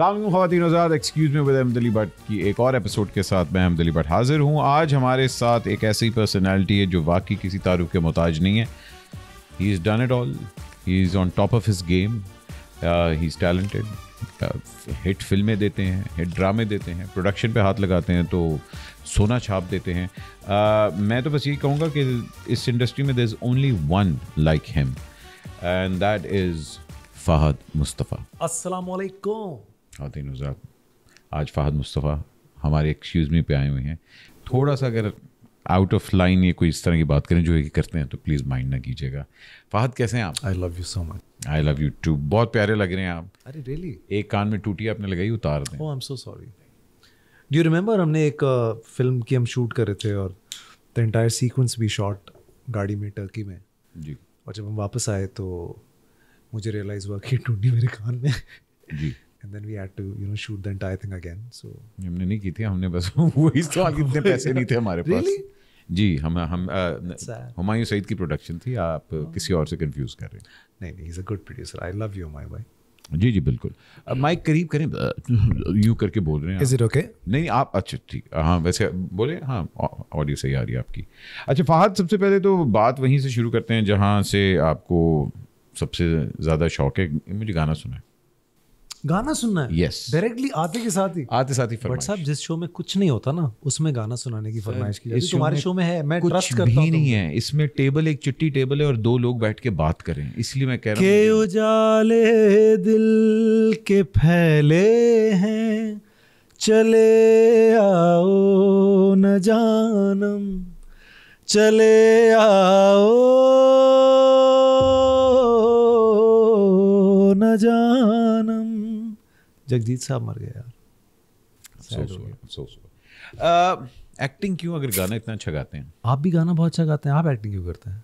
खातिन आज़ाद excuse me with Bhatt की एक और एपिसोड के साथ मैं अहमदली भट्ट हाजिर हूँ आज हमारे साथ एक ऐसी पर्सनैलिटी है जो वाकई किसी तारुफ के मोहताज नहीं है he is done it all he is on top of his game he is talented hit फिल्में देते हैं हिट ड्रामे देते हैं प्रोडक्शन पे हाथ लगाते हैं तो सोना छाप देते हैं uh, मैं तो बस यही कहूँगा कि इस इंडस्ट्री में there is only one like him and that is Fahad Mustafa असलकुम खातिन उजाद आज फ़ाहद मुस्तफ़ा हमारे एक्सक्यूज़ में पे आए हुए हैं थोड़ा सा अगर आउट ऑफ लाइन ये कोई इस तरह की बात करें जो ये करते हैं तो प्लीज़ माइंड ना कीजिएगा फाहद कैसे हैं आप I love you so much I love you too बहुत प्यारे लग रहे हैं आप अरे रियली really? एक कान में टूटी आपने लगाई उतार दें I am so sorry do remember हमने एक फिल्म uh, की हम शूट कर रहे थे और द इंटायर सीक्वेंस भी शॉट गाड़ी में टर्की में जी और जब हम वापस आए तो मुझे रियलाइज़ हुआ कि टूटी मेरे कान में जी and then we had to you know shoot the entire thing again so हमने नहीं की थी हमने बस वही सवाल कितने पैसे नहीं थे हमारे पास really? जी हम हम हुमायूं सईद की प्रोडक्शन थी आप oh. किसी और से कंफ्यूज कर रहे हैं नहीं नहीं is a good producer I love you Humayun ji जी बिल्कुल माइक करीब करें यू करके बोल रहे हैं इज इट ओके नहीं आप अच्छा ठीक हाँ वैसे बोले हाँ ऑडियो सही आ रही है आपकी अच्छा फहद सबसे पहले तो बात वहीं से शुरू करते हैं जहाँ से आपको सबसे ज़्यादा शौक है मुझे गाना सुना है गाना सुनना है यस डायरेक्टली आते के साथ ही आते साथ ही बट साहब जिस शो में कुछ नहीं होता ना उसमें गाना सुनाने की फरमाइश की जाती तुम्हारे शो में है मैं ट्रस्ट करता हूं नहीं है इसमें टेबल एक चिट्टी टेबल है और दो लोग बैठ के बात करें इसलिए मैं कह रहा हूं के उजाले दिल के फैले हैं चले आओ न जानम चले आओ न जान जगजीत साहब मर गए यार एक्टिंग क्यों अगर गाना इतना अच्छा गाते हैं आप भी गाना बहुत अच्छा गाते हैं आप एक्टिंग क्यों करते हैं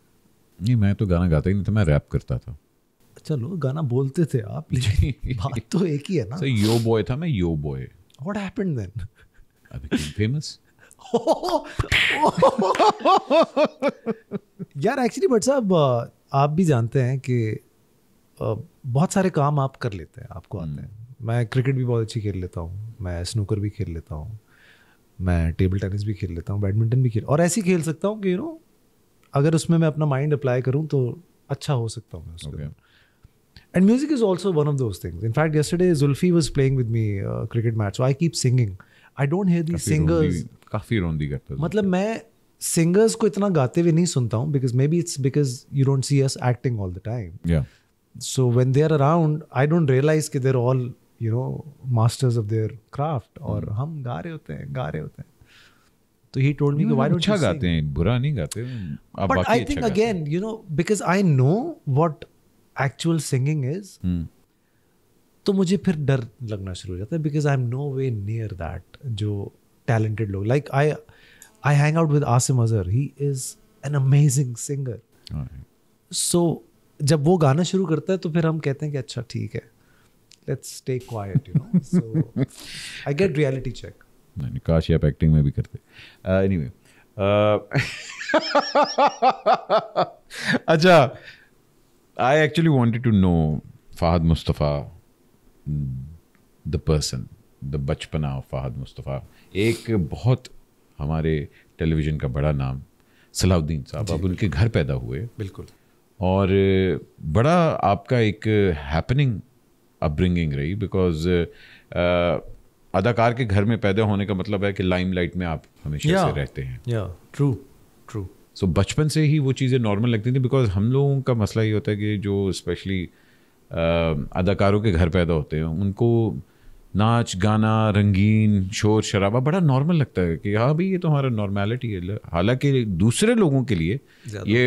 नहीं मैं तो गाना गाता ही नहीं था मैं रैप करता था चलो गाना बोलते थे आप बात तो एक ही है ना सर यो बॉय था मैं yo boy what happened then I became famous यार एक्चुअली बट साहब आप भी जानते हैं कि बहुत सारे काम आप कर लेते हैं आपको आते हैं मैं क्रिकेट भी बहुत अच्छी खेल लेता हूँ मैं स्नूकर भी खेल लेता हूँ मैं टेबल टेनिस भी खेल लेता हूँ बैडमिंटन भी खेल और ऐसे ही खेल सकता हूँ कि यू नो अगर उसमें मैं अपना माइंड अप्लाई करूँ तो अच्छा हो सकता हूँ मैं उसके and music is also one of those things in fact yesterday Zulfi was playing with me cricket match I keep singing I don't hear the singers काफ़ी रोंदी करता मतलब मैं सिंगर्स को इतना गाते हुए नहीं सुनता हूँ because maybe it's because you don't see us acting all the time so when they are around I don't realise कि they're all you know masters of their craft और हम गा रहे होते हैं गा रहे होते हैं तो ही टोल्ड मी कि व्हाई अच्छा गाते हैं बुरा नहीं गाते but I think again you know because I know what actual singing is तो मुझे फिर डर लगना शुरू हो जाता है because I am no way near that जो टैलेंटेड लोग like I I hang out with Asim Azhar he is an amazing singer so जब वो गाना शुरू करता है तो फिर हम कहते हैं कि अच्छा ठीक है let's stay quiet you know so I get reality check नहीं काश आप एक्टिंग में भी करते वे uh, uh, अच्छा I actually wanted to know Fahad Mustafa the person the बचपना ऑफ फाहद मुस्तफ़ा एक बहुत हमारे टेलीविज़न का बड़ा नाम सलाउद्दीन साहब आप उनके घर पैदा हुए बिल्कुल और बड़ा आपका एक हैपनिंग अपब्रिंगिंग रही बिकॉज uh, अदाकार के घर में पैदा होने का मतलब है कि लाइमलाइट में आप हमेशा yeah, से रहते हैं या ट्रू ट्रू सो बचपन से ही वो चीज़ें नॉर्मल लगती थी बिकॉज हम लोगों का मसला ये होता है कि जो स्पेशली uh, अदाकारों के घर पैदा होते हैं उनको नाच गाना रंगीन शोर शराबा बड़ा नॉर्मल लगता है कि हाँ भाई ये तो हमारा नॉर्मेलिटी है हालांकि दूसरे लोगों के लिए ये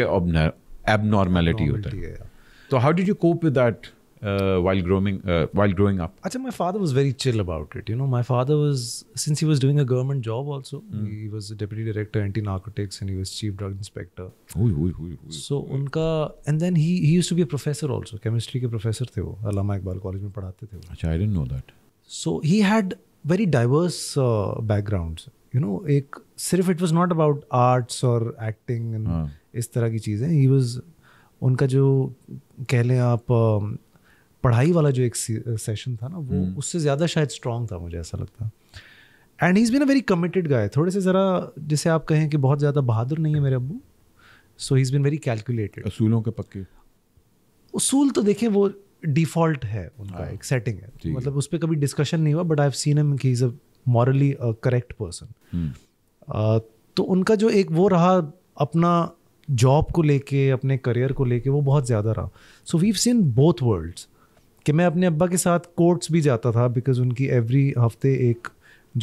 एबनॉर्मेलिटी होता है तो how did you cope with that uh, while growing uh, while growing up? Actually, my father was very chill about it. You know, my father was since he was doing a government job also. Mm. He was a deputy director anti narcotics and he was chief drug inspector. Ooh, ooh, ooh, ooh. So ooh. उनका and then he he used to be a professor also. Chemistry के professor थे वो अलामा Iqbal college में पढ़ाते थे वो. अच्छा, I didn't know that. So he had very diverse uh, backgrounds. You know, एक सिर्फ it was not about arts or acting and इस तरह की चीज़ें. He was उनका जो कह आप uh, पढ़ाई वाला जो एक सेशन था ना वो hmm. उससे ज़्यादा शायद स्ट्रांग था मुझे ऐसा लगता and he is been a very committed guy थोड़े से ज़रा जैसे आप कहें कि बहुत ज़्यादा बहादुर नहीं है मेरे अबू so he is been very calculated असूलों के पक्के उसूल तो देखें वो डिफॉल्ट है उनका हाँ। एक सेटिंग है मतलब उस पर कभी डिस्कशन नहीं हुआ but I have seen him कि is a morally correct person तो उनका जो एक वो रहा अपना जॉब को लेके अपने करियर को लेके वो बहुत ज़्यादा रहा so we seen both worlds कि मैं अपने अब्बा के साथ कोर्ट्स भी जाता था बिकॉज उनकी एवरी हफ्ते एक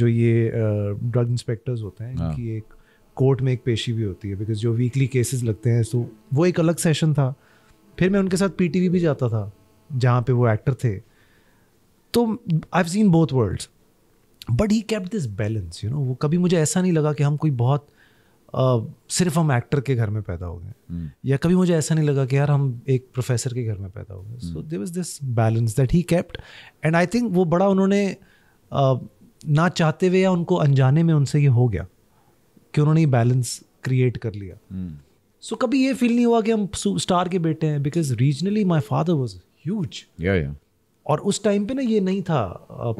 जो ये ड्रग uh, इंस्पेक्टर्स होते हैं हाँ। इनकी एक कोर्ट में एक पेशी भी होती है बिकॉज जो वीकली केसेस लगते हैं तो वो एक अलग सेशन था फिर मैं उनके साथ पीटीवी भी जाता था जहाँ पे वो एक्टर थे तो I seen both worlds but he kept this balance you know वो कभी मुझे ऐसा नहीं लगा कि हम कोई बहुत सिर्फ हम एक्टर के घर में पैदा हो गए hmm. या कभी मुझे ऐसा नहीं लगा कि यार हम एक प्रोफेसर के घर में पैदा हो गए so there is this balance that he kept and I think वो बड़ा उन्होंने ना चाहते हुए या उनको अनजाने में उनसे ये हो गया कि उन्होंने ये बैलेंस क्रिएट कर लिया सो hmm. कभी ये फील नहीं हुआ कि हम स्टार के बेटे हैं because regionally my father was huge और उस टाइम पे ना ये नहीं था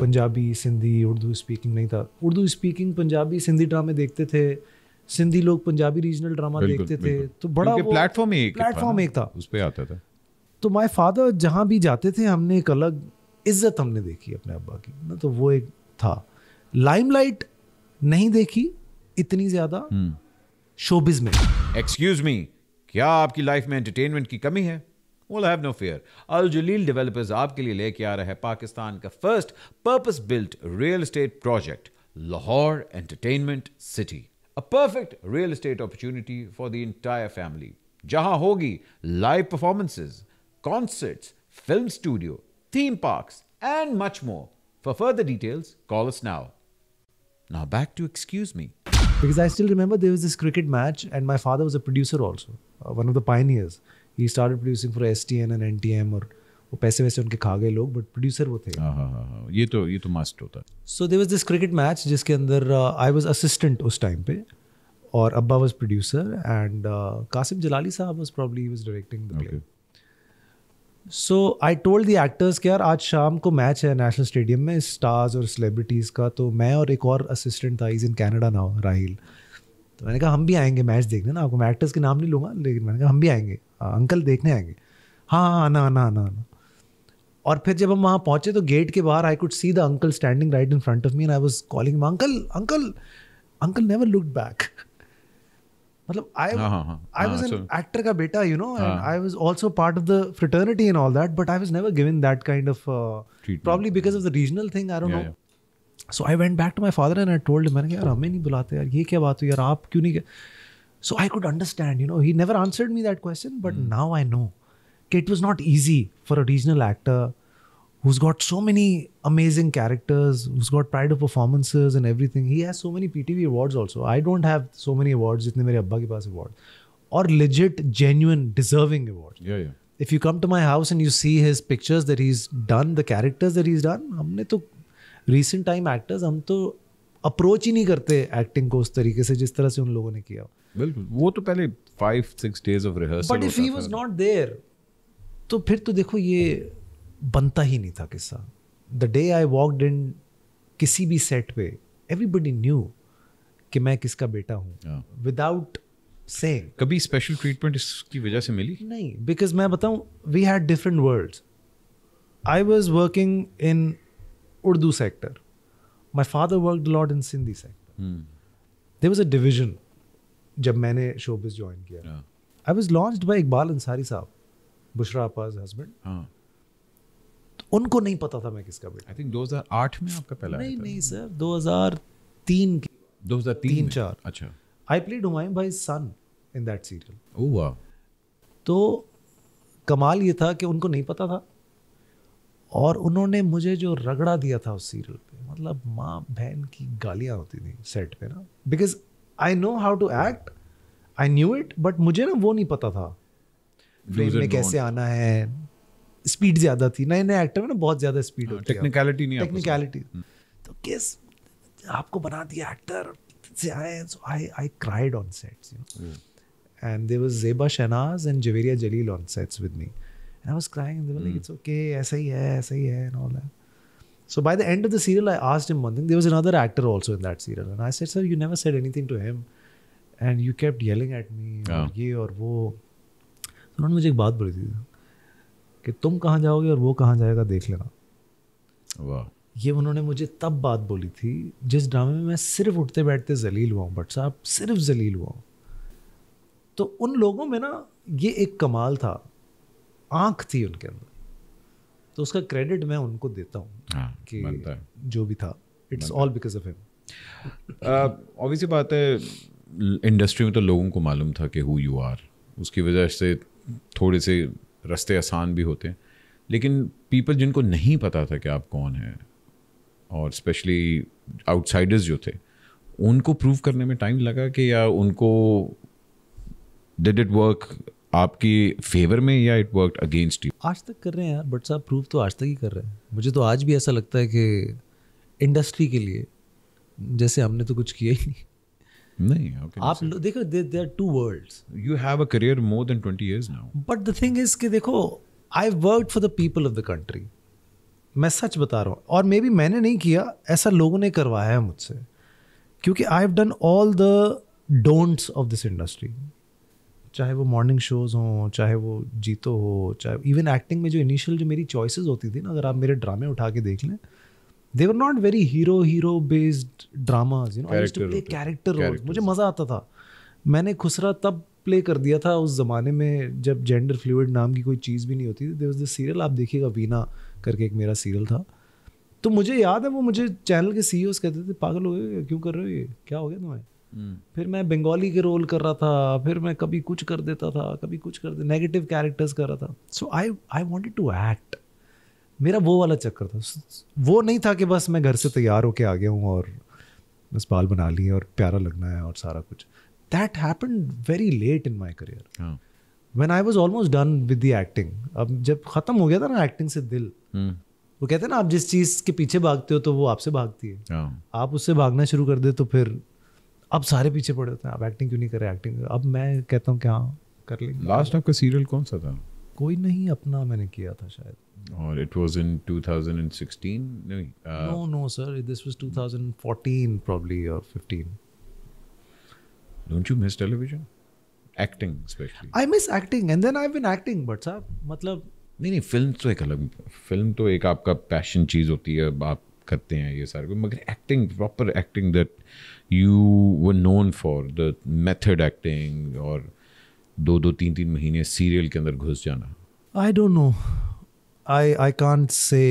पंजाबी सिंधी उर्दू स्पीकिंग नहीं था उर्दू स्पीकिंग पंजाबी सिंधी ड्रामे देखते थे सिंधी लोग पंजाबी रीजनल ड्रामा देखते थे तो बड़ा प्लेटफॉर्म एक प्लेटफॉर्म एक था उस पर आता था तो माई फादर जहाँ भी जाते थे हमने एक अलग इज्जत हमने देखी अपने अब्बा की ना तो वो एक था लाइमलाइट नहीं देखी इतनी ज्यादा शोबिज हम्म। में एक्सक्यूज मी क्या आपकी लाइफ में एंटरटेनमेंट की कमी है Well, have no no Al Jalil Developers आपके लिए लेके आ रहा है पाकिस्तान का first purpose built real estate project Lahore Entertainment City A perfect real estate opportunity for the entire family. Jaha hogi live performances, concerts, film studio, theme parks, and much more. For further details, call us now. Now back to excuse me. Because I still remember there was this cricket match, and my father was a producer also, uh, one of the pioneers. He started producing for STN and NTM or वो पैसे वैसे उनके खा गए लोग but producer वो थे हाँ, हाँ हाँ हाँ ये तो ये तो मस्ट होता है so there was this cricket match जिसके अंदर आई वॉज असिस्टेंट उस टाइम पे और अब्बा was producer and Qasim Jalali sahab was probably was directing the play so I told the actors के यार आज शाम को मैच है नेशनल स्टेडियम में स्टार्स और सेलिब्रिटीज़ का तो मैं और एक और असिस्टेंट था is in Canada now Rahil तो मैंने कहा हम भी आएंगे मैच देखने ना आपको मैं एक्टर्स के नाम नहीं लूँगा लेकिन मैंने कहा हम भी आएंगे आ, uh, अंकल देखने आएंगे हाँ हाँ आना हाँ, आना आना आना और फिर जब हम वहाँ पहुँचे तो गेट के बाहर I could see the uncle standing right in front of me and I was calling uncle uncle uncle never look back मतलब I I was an actor का बेटा you know and I was also part of the fraternity and all that but I was never given that kind of probably because of the regional thing I don't know so I went back to my father and I told मैंने कहा यार हमें नहीं बुलाते यार ये क्या बात हुई यार आप क्यों नहीं so I could understand you know he never answered me that question but now I know it was not easy for a regional actor who's got so many amazing characters, who's got pride of performances and everything. He has so many PTV awards also. I don't have so many awards, It's mere abba ke paas Or legit, genuine, deserving awards. Yeah, yeah. If you come to my house and you see his pictures that he's done, the characters that he's done, हमने तो recent time actors हम तो approach ही नहीं करते acting को उस तरीके से जिस तरह से उन लोगों ने किया बिल्कुल वो तो पहले five six days of rehearsal but तो फिर तो देखो ये बनता ही नहीं था किस्सा the day I walked in किसी भी सेट पे एवरीबडी न्यू कि मैं किसका बेटा हूँ विदाउट हाँ। से कभी स्पेशल ट्रीटमेंट इसकी वजह से मिली नहीं बिकॉज मैं बताऊँ we had different world I was working in Urdu sector my father work lord in Sindhi sector there was a division जब मैंने शोबिस ज्वाइन किया I was launch by Iqbal Ansari sahab Bushra अपाज husband हाँ। तो उनको नहीं पता था मैं किसका बेटा आई थिंक 2008 में आपका पहला नहीं नहीं सर 2003 की 2003 तीन चार अच्छा आई प्लेड हुमायूं भाई सन इन दैट सीरियल ओह वाह तो कमाल ये था कि उनको नहीं पता था और उन्होंने मुझे जो रगड़ा दिया था उस सीरियल पे मतलब माँ बहन की गालियाँ होती थी सेट पे ना because I know how to act I knew it but मुझे ना वो नहीं पता था फ्रेम में कैसे आना है स्पीड ज्यादा थी नए नए एक्टर में ना बहुत ज्यादा स्पीड हाँ, होती है टेक्निकलिटी नहीं टेक्निकलिटी हम्म। तो किस आपको बना दिया एक्टर से आए so I I cried on sets you know and there was Zeba Shahnaz and Javeria Jalil on sets with me and I was crying and they were like it's okay ऐसा ही है ऐसा ही है and all that so by the end of the serial I asked him one thing there was another actor also in that serial and I said sir you never said anything to him and you kept yelling at me ये और वो उन्होंने मुझे एक बात बोली थी कि तुम कहाँ जाओगे और वो कहाँ जाएगा देख लेना वाह ये उन्होंने मुझे तब बात बोली थी जिस ड्रामे में मैं सिर्फ उठते बैठते जलील हुआ हूँ बट साहब सिर्फ जलील हुआ हूँ तो उन लोगों में ना ये एक कमाल था आँख थी उनके अंदर तो उसका क्रेडिट मैं उनको देता हूँ हाँ, कि जो भी था it's all because of him obviously बात है इंडस्ट्री में तो लोगों को मालूम था कि हु यू आर उसकी वजह से थोड़े से रास्ते आसान भी होते हैं लेकिन पीपल जिनको नहीं पता था कि आप कौन हैं और स्पेशली आउटसाइडर्स जो थे उनको प्रूव करने में टाइम लगा कि या उनको डिड इट वर्क आपकी फेवर में या इट वर्क अगेंस्ट यू आज तक कर रहे हैं यार बट साहब प्रूव तो आज तक ही कर रहे हैं मुझे तो आज भी ऐसा लगता है कि इंडस्ट्री के लिए जैसे हमने तो कुछ किया ही नहीं नहीं आप देखो they too you have a career more than but the thing is कि देखो I work for the people of the country मैं सच बता रहा हूँ और मे बी मैंने नहीं किया ऐसा लोगों ने करवाया है मुझसे क्योंकि I have done all the don'ts of this industry चाहे वो मॉर्निंग शोज़ हों चाहे वो जीतो हो चाहे इवन एक्टिंग में जो इनिशियल जो मेरी चॉइसेस होती थी ना अगर आप मेरे ड्रामे उठा के देख लें they were not very hero hero based dramas you know I to play character role मुझे मज़ा आता था मैंने खुसरा तब प्ले कर दिया था उस ज़माने में जब जेंडर फ्लूड नाम की कोई चीज़ भी नहीं होती थी देर वॉज द सीरियल आप देखिएगा वीना करके एक मेरा सीरियल था तो मुझे याद है वो मुझे चैनल के सी e कहते थे पागल हो गए क्यों कर रहे हो ये क्या हो गया तुम्हें Hmm. हम्म। फिर मैं बंगाली के रोल कर रहा था फिर मैं कभी कुछ कर देता था कभी कुछ कर दे नेगेटिव कैरेक्टर्स कर रहा था so I I wanted to act मेरा वो वाला चक्कर था वो नहीं था कि बस मैं घर से तैयार होके आ गया हूँ और बस बाल बना लिए और प्यारा लगना है और सारा कुछ that happen very late in my career when I was almost done with the acting अब जब ख़त्म हो गया था ना एक्टिंग से दिल hmm. वो कहते हैं ना आप जिस चीज़ के पीछे भागते हो तो वो आपसे भागती है oh. आप उससे भागना शुरू कर दे तो फिर अब सारे पीछे पड़े होते हैं आप एक्टिंग क्यों नहीं कर रहे एक्टिंग अब मैं कहता हूँ कि हाँ कर लेंगे लास्ट आपका सीरियल कौन सा था कोई नहीं अपना मैंने किया था शायद और इट वाज इन 2016 नहीं no no sir this was 2014 probably or 15 don't you miss television acting specially I miss acting and then I have been acting but साहब मतलब नहीं नहीं फिल्म तो एक अलग फिल्म तो एक आपका पैशन चीज़ होती है आप करते हैं ये सारे मगर acting proper acting that you were known for the method acting और दो दो तीन तीन महीने सीरियल के अंदर घुस जाना I don't know I I can't say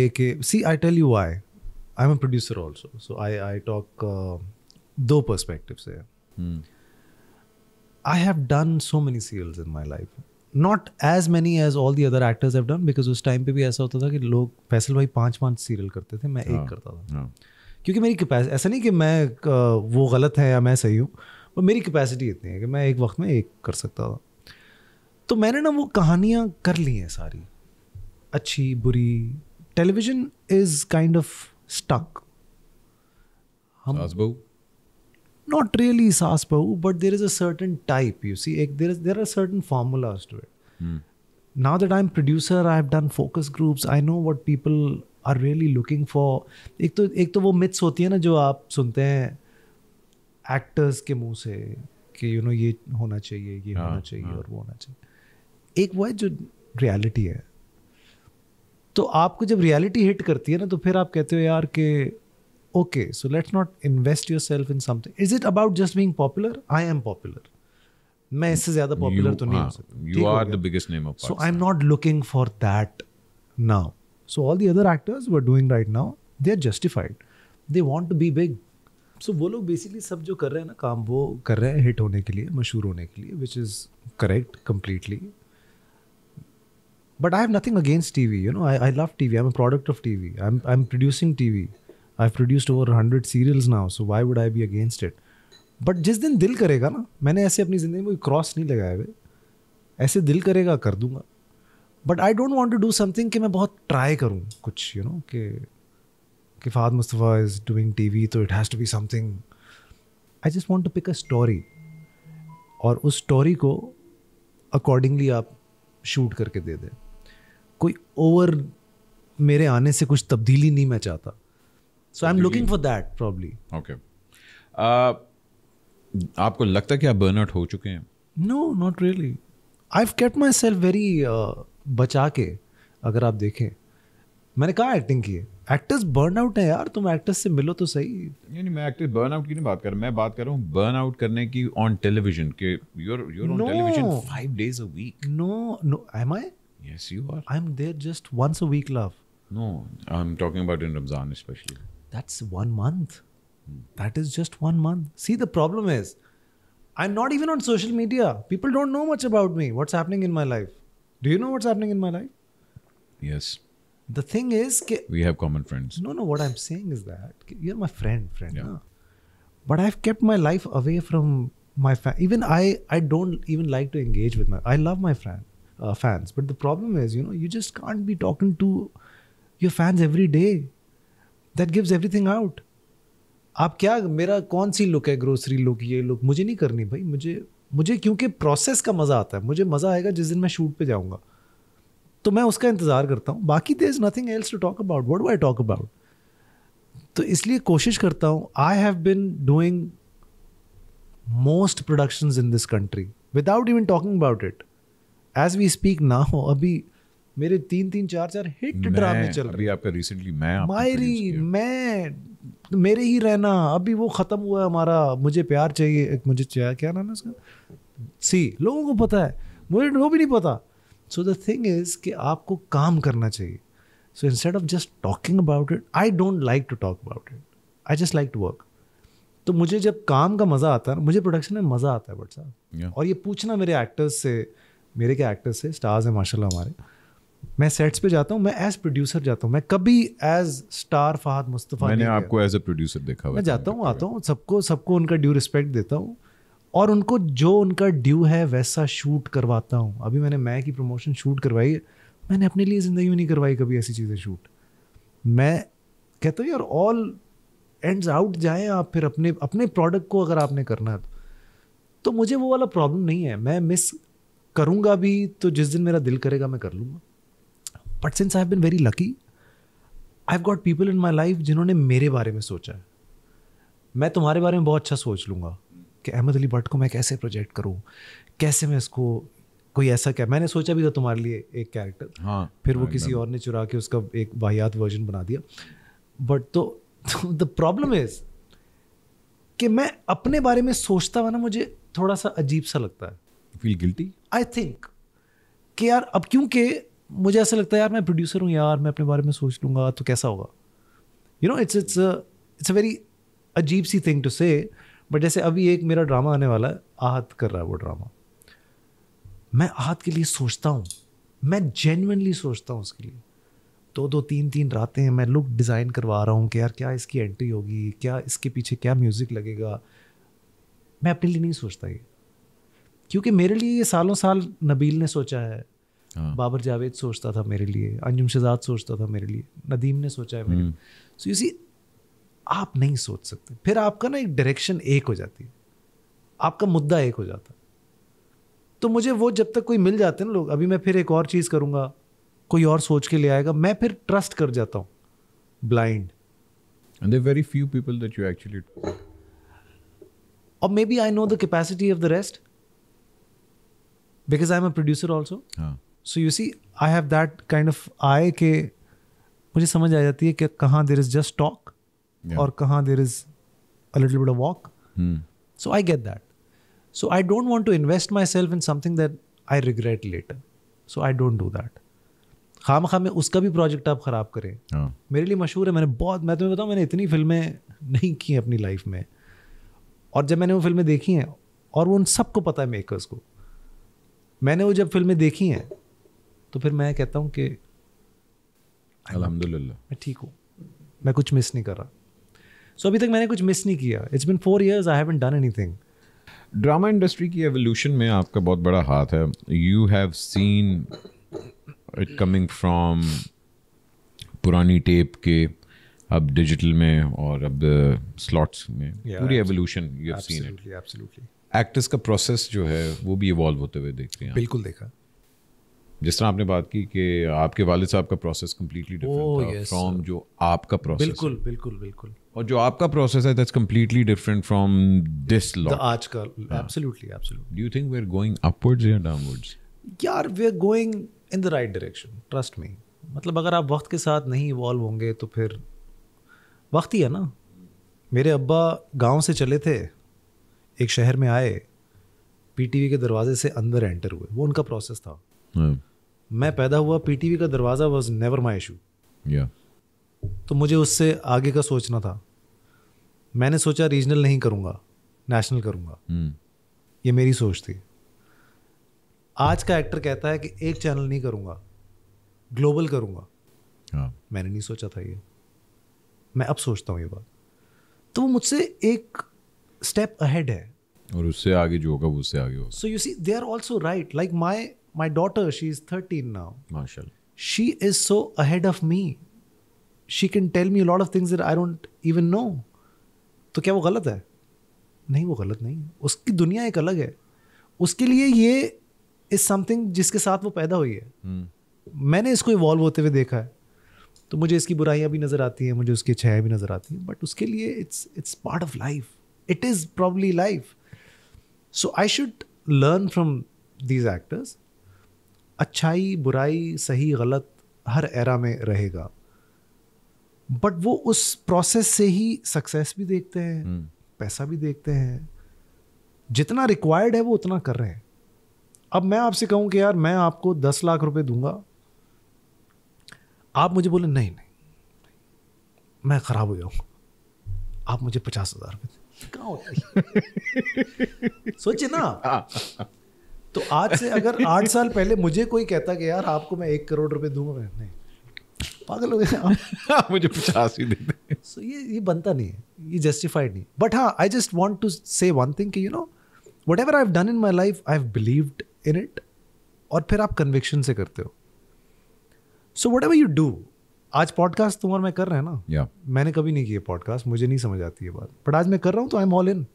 see I tell you I I am a producer also so I I talk दो परस्पेक्टिव से I have done so many serials in my life not as many as all the other actors have done because उस time पे भी ऐसा होता था कि लोग फैसल भाई पाँच पाँच सीरियल करते थे मैं एक हाँ, करता था हाँ। क्योंकि मेरी कैपैसिटी ऐसा नहीं कि मैं uh, वो गलत है या मैं सही हूँ पर मेरी कैपेसिटी इतनी है कि मैं एक वक्त में एक कर सकता था तो मैंने ना वो कहानियाँ कर ली हैं सारी अच्छी बुरी television is kind of stuck हम not really saas bahu but there is a ton type you see एक there is there are certain formulas to it I am producer I have done focus groups I know what people are really looking for एक तो एक तो वो myths होती है ना जो आप सुनते हैं एक्टर्स के मुंह से कि यू you नो know, ये होना चाहिए ये आ, हाँ, होना चाहिए आ, हाँ। और वो होना चाहिए एक वो है जो रियलिटी है तो आपको जब रियलिटी हिट करती है ना तो फिर आप कहते हो यार के okay so let's not invest your self in something is it about just being popular I am popular मैं इससे ज्यादा पॉपुलर तो नहीं हो सकता you are the biggest name of so I am not looking for that now so all the other actors were doing right now they are justified they want to be big so वो लोग basically सब जो कर रहे हैं ना काम वो कर रहे हैं हिट होने के लिए मशहूर होने के लिए which is correct completely but I have nothing against TV. You know, I, I love TV. I'm a product of TV. I'm I'm producing TV. I've produced over 100 serials now, so why would I be against it? But जिस दिन दिल करेगा ना मैंने ऐसे अपनी ज़िंदगी में क्रॉस नहीं लगाया हुए ऐसे दिल करेगा कर दूंगा but I don't want to do something कि मैं बहुत ट्राई करूँ कुछ यू नो कि कि Fahad Mustafa is doing T V तो it has to be something I just want to pick a story और उस स्टोरी को अकॉर्डिंगली आप शूट करके दे दें कोई ओवर मेरे आने से कुछ तब्दीली नहीं मैं चाहता so I am looking for that probably okay आपको लगता है कि आप बर्न आउट हो चुके हैं no not really I have kept my self very बचा के अगर आप देखें मैंने कहा एक्टिंग की है एक्टर्स बर्न आउट है यार तुम एक्टर्स से मिलो तो सही नहीं मैं एक्टर्स बर्न आउट की नहीं बात कर रहा मैं बात कर रहा हूँ बर्न आउट करने की ऑन टेलीविजन के your your on television five days a week no no am I Yes, you are. I'm there just once a week, love. No, I'm talking about in Ramzan especially. That's one month. That is just one month. See, the problem is, I'm not even on social media. People don't know much about me. What's happening in my life? Do you know what's happening in my life? Yes. The thing is, we have common friends. No, no. What I'm saying is that you're my friend, friend. Yeah. Huh? But I've kept my life away from my family. Even I, I don't even like to engage with my. I love my friend uh, fans. But the problem is, you know, you just can't be talking to your fans every day. That gives everything out. आप क्या मेरा कौन सी look है grocery look ये look मुझे नहीं करनी भाई मुझे मुझे क्योंकि प्रोसेस का मज़ा आता है मुझे मज़ा आएगा जिस दिन मैं शूट पे जाऊँगा तो मैं उसका इंतज़ार करता हूँ बाकी there is nothing else to talk about what do I talk about तो इसलिए कोशिश करता हूँ I have been doing most productions in this country without even talking about it as we speak ना हो अभी मेरे तीन तीन चार चार हिट ड्रामे चल अभी आपका रिसेंटली मैं मायरी मैं मेरे ही रहना अभी वो ख़त्म हुआ है हमारा मुझे प्यार चाहिए मुझे चाहिए क्या नाम है उसका सी लोगों को पता है मुझे वो भी नहीं पता सो द थिंग इज़ कि आपको काम करना चाहिए so instead of just talking about it I don't like to talk about it I just like to work तो मुझे जब काम का मज़ा आता है मुझे प्रोडक्शन में मज़ा आता है बट साहब yeah. और ये पूछना मेरे एक्टर्स से मेरे क्या एक्टर्स है स्टार्स हैं माशाल्लाह हमारे मैं सेट्स पे जाता हूँ मैं एज प्रोड्यूसर जाता हूँ मैं कभी एज स्टार फहद मुस्तफ़ा मैंने आपको एज ए प्रोड्यूसर देखा मैं जाता हूँ आता हूँ सबको सबको उनका ड्यू रिस्पेक्ट देता हूँ और उनको जो उनका ड्यू है वैसा शूट करवाता हूँ अभी मैंने मैं की प्रमोशन शूट करवाई मैंने अपने लिए ज़िंदगी में नहीं करवाई कभी ऐसी चीज़ें शूट मैं कहता हूँ यार ऑल एंड्स आउट जाएँ आप फिर अपने अपने प्रोडक्ट को अगर आपने करना है तो, तो मुझे वो वाला प्रॉब्लम नहीं है मैं मिस करूँगा भी तो जिस दिन मेरा दिल करेगा मैं कर लूँगा but since I have been very lucky I have got people in my life जिन्होंने मेरे बारे में सोचा है मैं तुम्हारे बारे में बहुत अच्छा सोच लूँगा कि अहमद अली भट्ट को मैं कैसे प्रोजेक्ट करूँ कैसे मैं इसको कोई ऐसा क्या मैंने सोचा भी था तुम्हारे लिए एक कैरेक्टर हाँ फिर वो हाँ, किसी और ने चुरा के उसका एक वाहियात वर्जन बना दिया बट तो द प्रॉब्लम इज कि मैं अपने बारे में सोचता हुआ ना मुझे थोड़ा सा अजीब सा लगता है फील गिल्टी आई थिंक कि यार अब क्योंकि मुझे ऐसा लगता है यार मैं प्रोड्यूसर हूँ यार मैं अपने बारे में सोच लूँगा तो कैसा होगा you know it's it's it's a very अजीब सी थिंग टू से बट जैसे अभी एक मेरा ड्रामा आने वाला है आहत कर रहा है वो ड्रामा मैं आहत के लिए सोचता हूँ मैं जेनुनली सोचता हूँ उसके लिए दो तो दो तीन तीन रातें हैं मैं लुक डिज़ाइन करवा रहा हूँ कि यार क्या इसकी एंट्री होगी क्या इसके पीछे क्या म्यूज़िक लगेगा मैं अपने लिए नहीं सोचता ये क्योंकि मेरे लिए ये सालों साल नबील ने सोचा है हाँ. बाबर जावेद सोचता था मेरे लिए अंजुम शहजाद सोचता था मेरे लिए नदीम ने सोचा है मेरे सो यू सी आप नहीं सोच सकते फिर आपका ना एक डायरेक्शन एक हो जाती है आपका मुद्दा एक हो जाता तो मुझे वो जब तक कोई मिल जाते ना लोग अभी मैं फिर एक और चीज़ करूंगा कोई और सोच के ले आएगा मैं फिर ट्रस्ट कर जाता हूँ blind and very few people that you actually और maybe I know the capacity of the rest I am a producer also so you see I have that kind of eye के मुझे समझ आ जाती है कि कहाँ there is just talk और कहाँ there is a little bit a walk so I get that so I don't want to invest my self in something that I regret later so I don't do that खाम खाम में उसका भी project आप ख़राब करें oh. मेरे लिए मशहूर है मैंने बहुत मैं तुम्हें बताऊँ मैंने इतनी फिल्में नहीं की हैं अपनी लाइफ में और जब मैंने वो फिल्में देखी हैं और वो उन सबको पता है मेकर्स को मैंने वो जब फिल्में देखी हैं तो फिर मैं कहता हूँ कि अलहमदिल्ला मैं ठीक हूँ मैं कुछ मिस नहीं कर रहा सो so, अभी तक मैंने कुछ मिस नहीं किया it's been four years I haven't done thing drama industry की एवोल्यूशन में आपका बहुत बड़ा हाथ है you have seen it coming from पुरानी टेप के अब डिजिटल में और अब स्लॉट्स uh, में yeah, पूरी evolution you have seen it absolutely actors का प्रोसेस जो है वो भी इवॉल्व होते हुए देखते हैं बिल्कुल देखा जिस तरह आपने बात की कि आपके वालिद साहब का प्रोसेस कम्प्लीटली डिफरेंट फ्रॉम जो आपका प्रोसेस बिल्कुल बिल्कुल बिल्कुल और जो आपका प्रोसेस है that's completely different from this lot आज का absolutely absolutely do you think we are going upwards या डाउनवर्ड्स यार we are going in the right direction trust me मतलब अगर आप वक्त के साथ नहीं इवॉल्व होंगे तो फिर वक्त ही है ना मेरे अब्बा गांव से चले थे एक शहर में आए पीटीवी के दरवाजे से अंदर एंटर हुए वो उनका प्रोसेस था हाँ। मैं पैदा हुआ पीटीवी का दरवाज़ा वॉज नेवर माई इशू तो मुझे उससे आगे का सोचना था मैंने सोचा रीजनल नहीं करूँगा नेशनल करूँगा hmm. ये मेरी सोच थी आज का एक्टर कहता है कि एक चैनल नहीं करूँगा ग्लोबल करूँगा हाँ। मैंने नहीं सोचा था ये मैं अब सोचता हूँ ये बात तो वो मुझसे एक स्टेप अहेड है और उससे आगे जो होगा उससे आगे होगा so you see they are also right like my my daughter she is thirteen now मार्शल she is so ahead of me she can tell me lot of things that I don't even know तो क्या वो गलत है नहीं वो गलत नहीं है उसकी दुनिया एक अलग है उसके लिए ये इज समथिंग जिसके साथ वो पैदा हुई है hmm. मैंने इसको इवॉल्व होते हुए देखा है तो मुझे इसकी बुराइयाँ भी नज़र आती हैं मुझे उसकी अच्छाइयाँ भी नज़र आती हैं बट उसके लिए it's it's part of life it is probably life so i should learn from these actors अच्छाई बुराई सही गलत हर एरा में रहेगा बट वो उस प्रोसेस से ही सक्सेस भी देखते हैं hmm. पैसा भी देखते हैं जितना रिक्वायर्ड है वो उतना कर रहे हैं अब मैं आपसे कहूं कि यार मैं आपको दस लाख रुपए दूंगा आप मुझे बोले नहीं नहीं मैं खराब हो जाऊंगा आप मुझे पचास हजार रुपये कहाँ होती सोचिए ना तो आज से अगर आठ साल पहले मुझे कोई कहता कि यार आपको मैं एक करोड़ रुपए दूंगा मैं नहीं पागल हो गया मुझे पचास ही देते सो ये ये बनता नहीं है ये जस्टिफाइड नहीं बट हाँ I just want to say one thing you know whatever I done in my life I have believed in it और फिर आप कन्विक्शन से करते हो so whatever you do आज पॉडकास्ट तुम और मैं कर रहे हैं ना yeah. मैंने कभी नहीं किया पॉडकास्ट मुझे नहीं समझ आती ये बात बट आज मैं कर रहा हूँ तो आई एम ऑल इन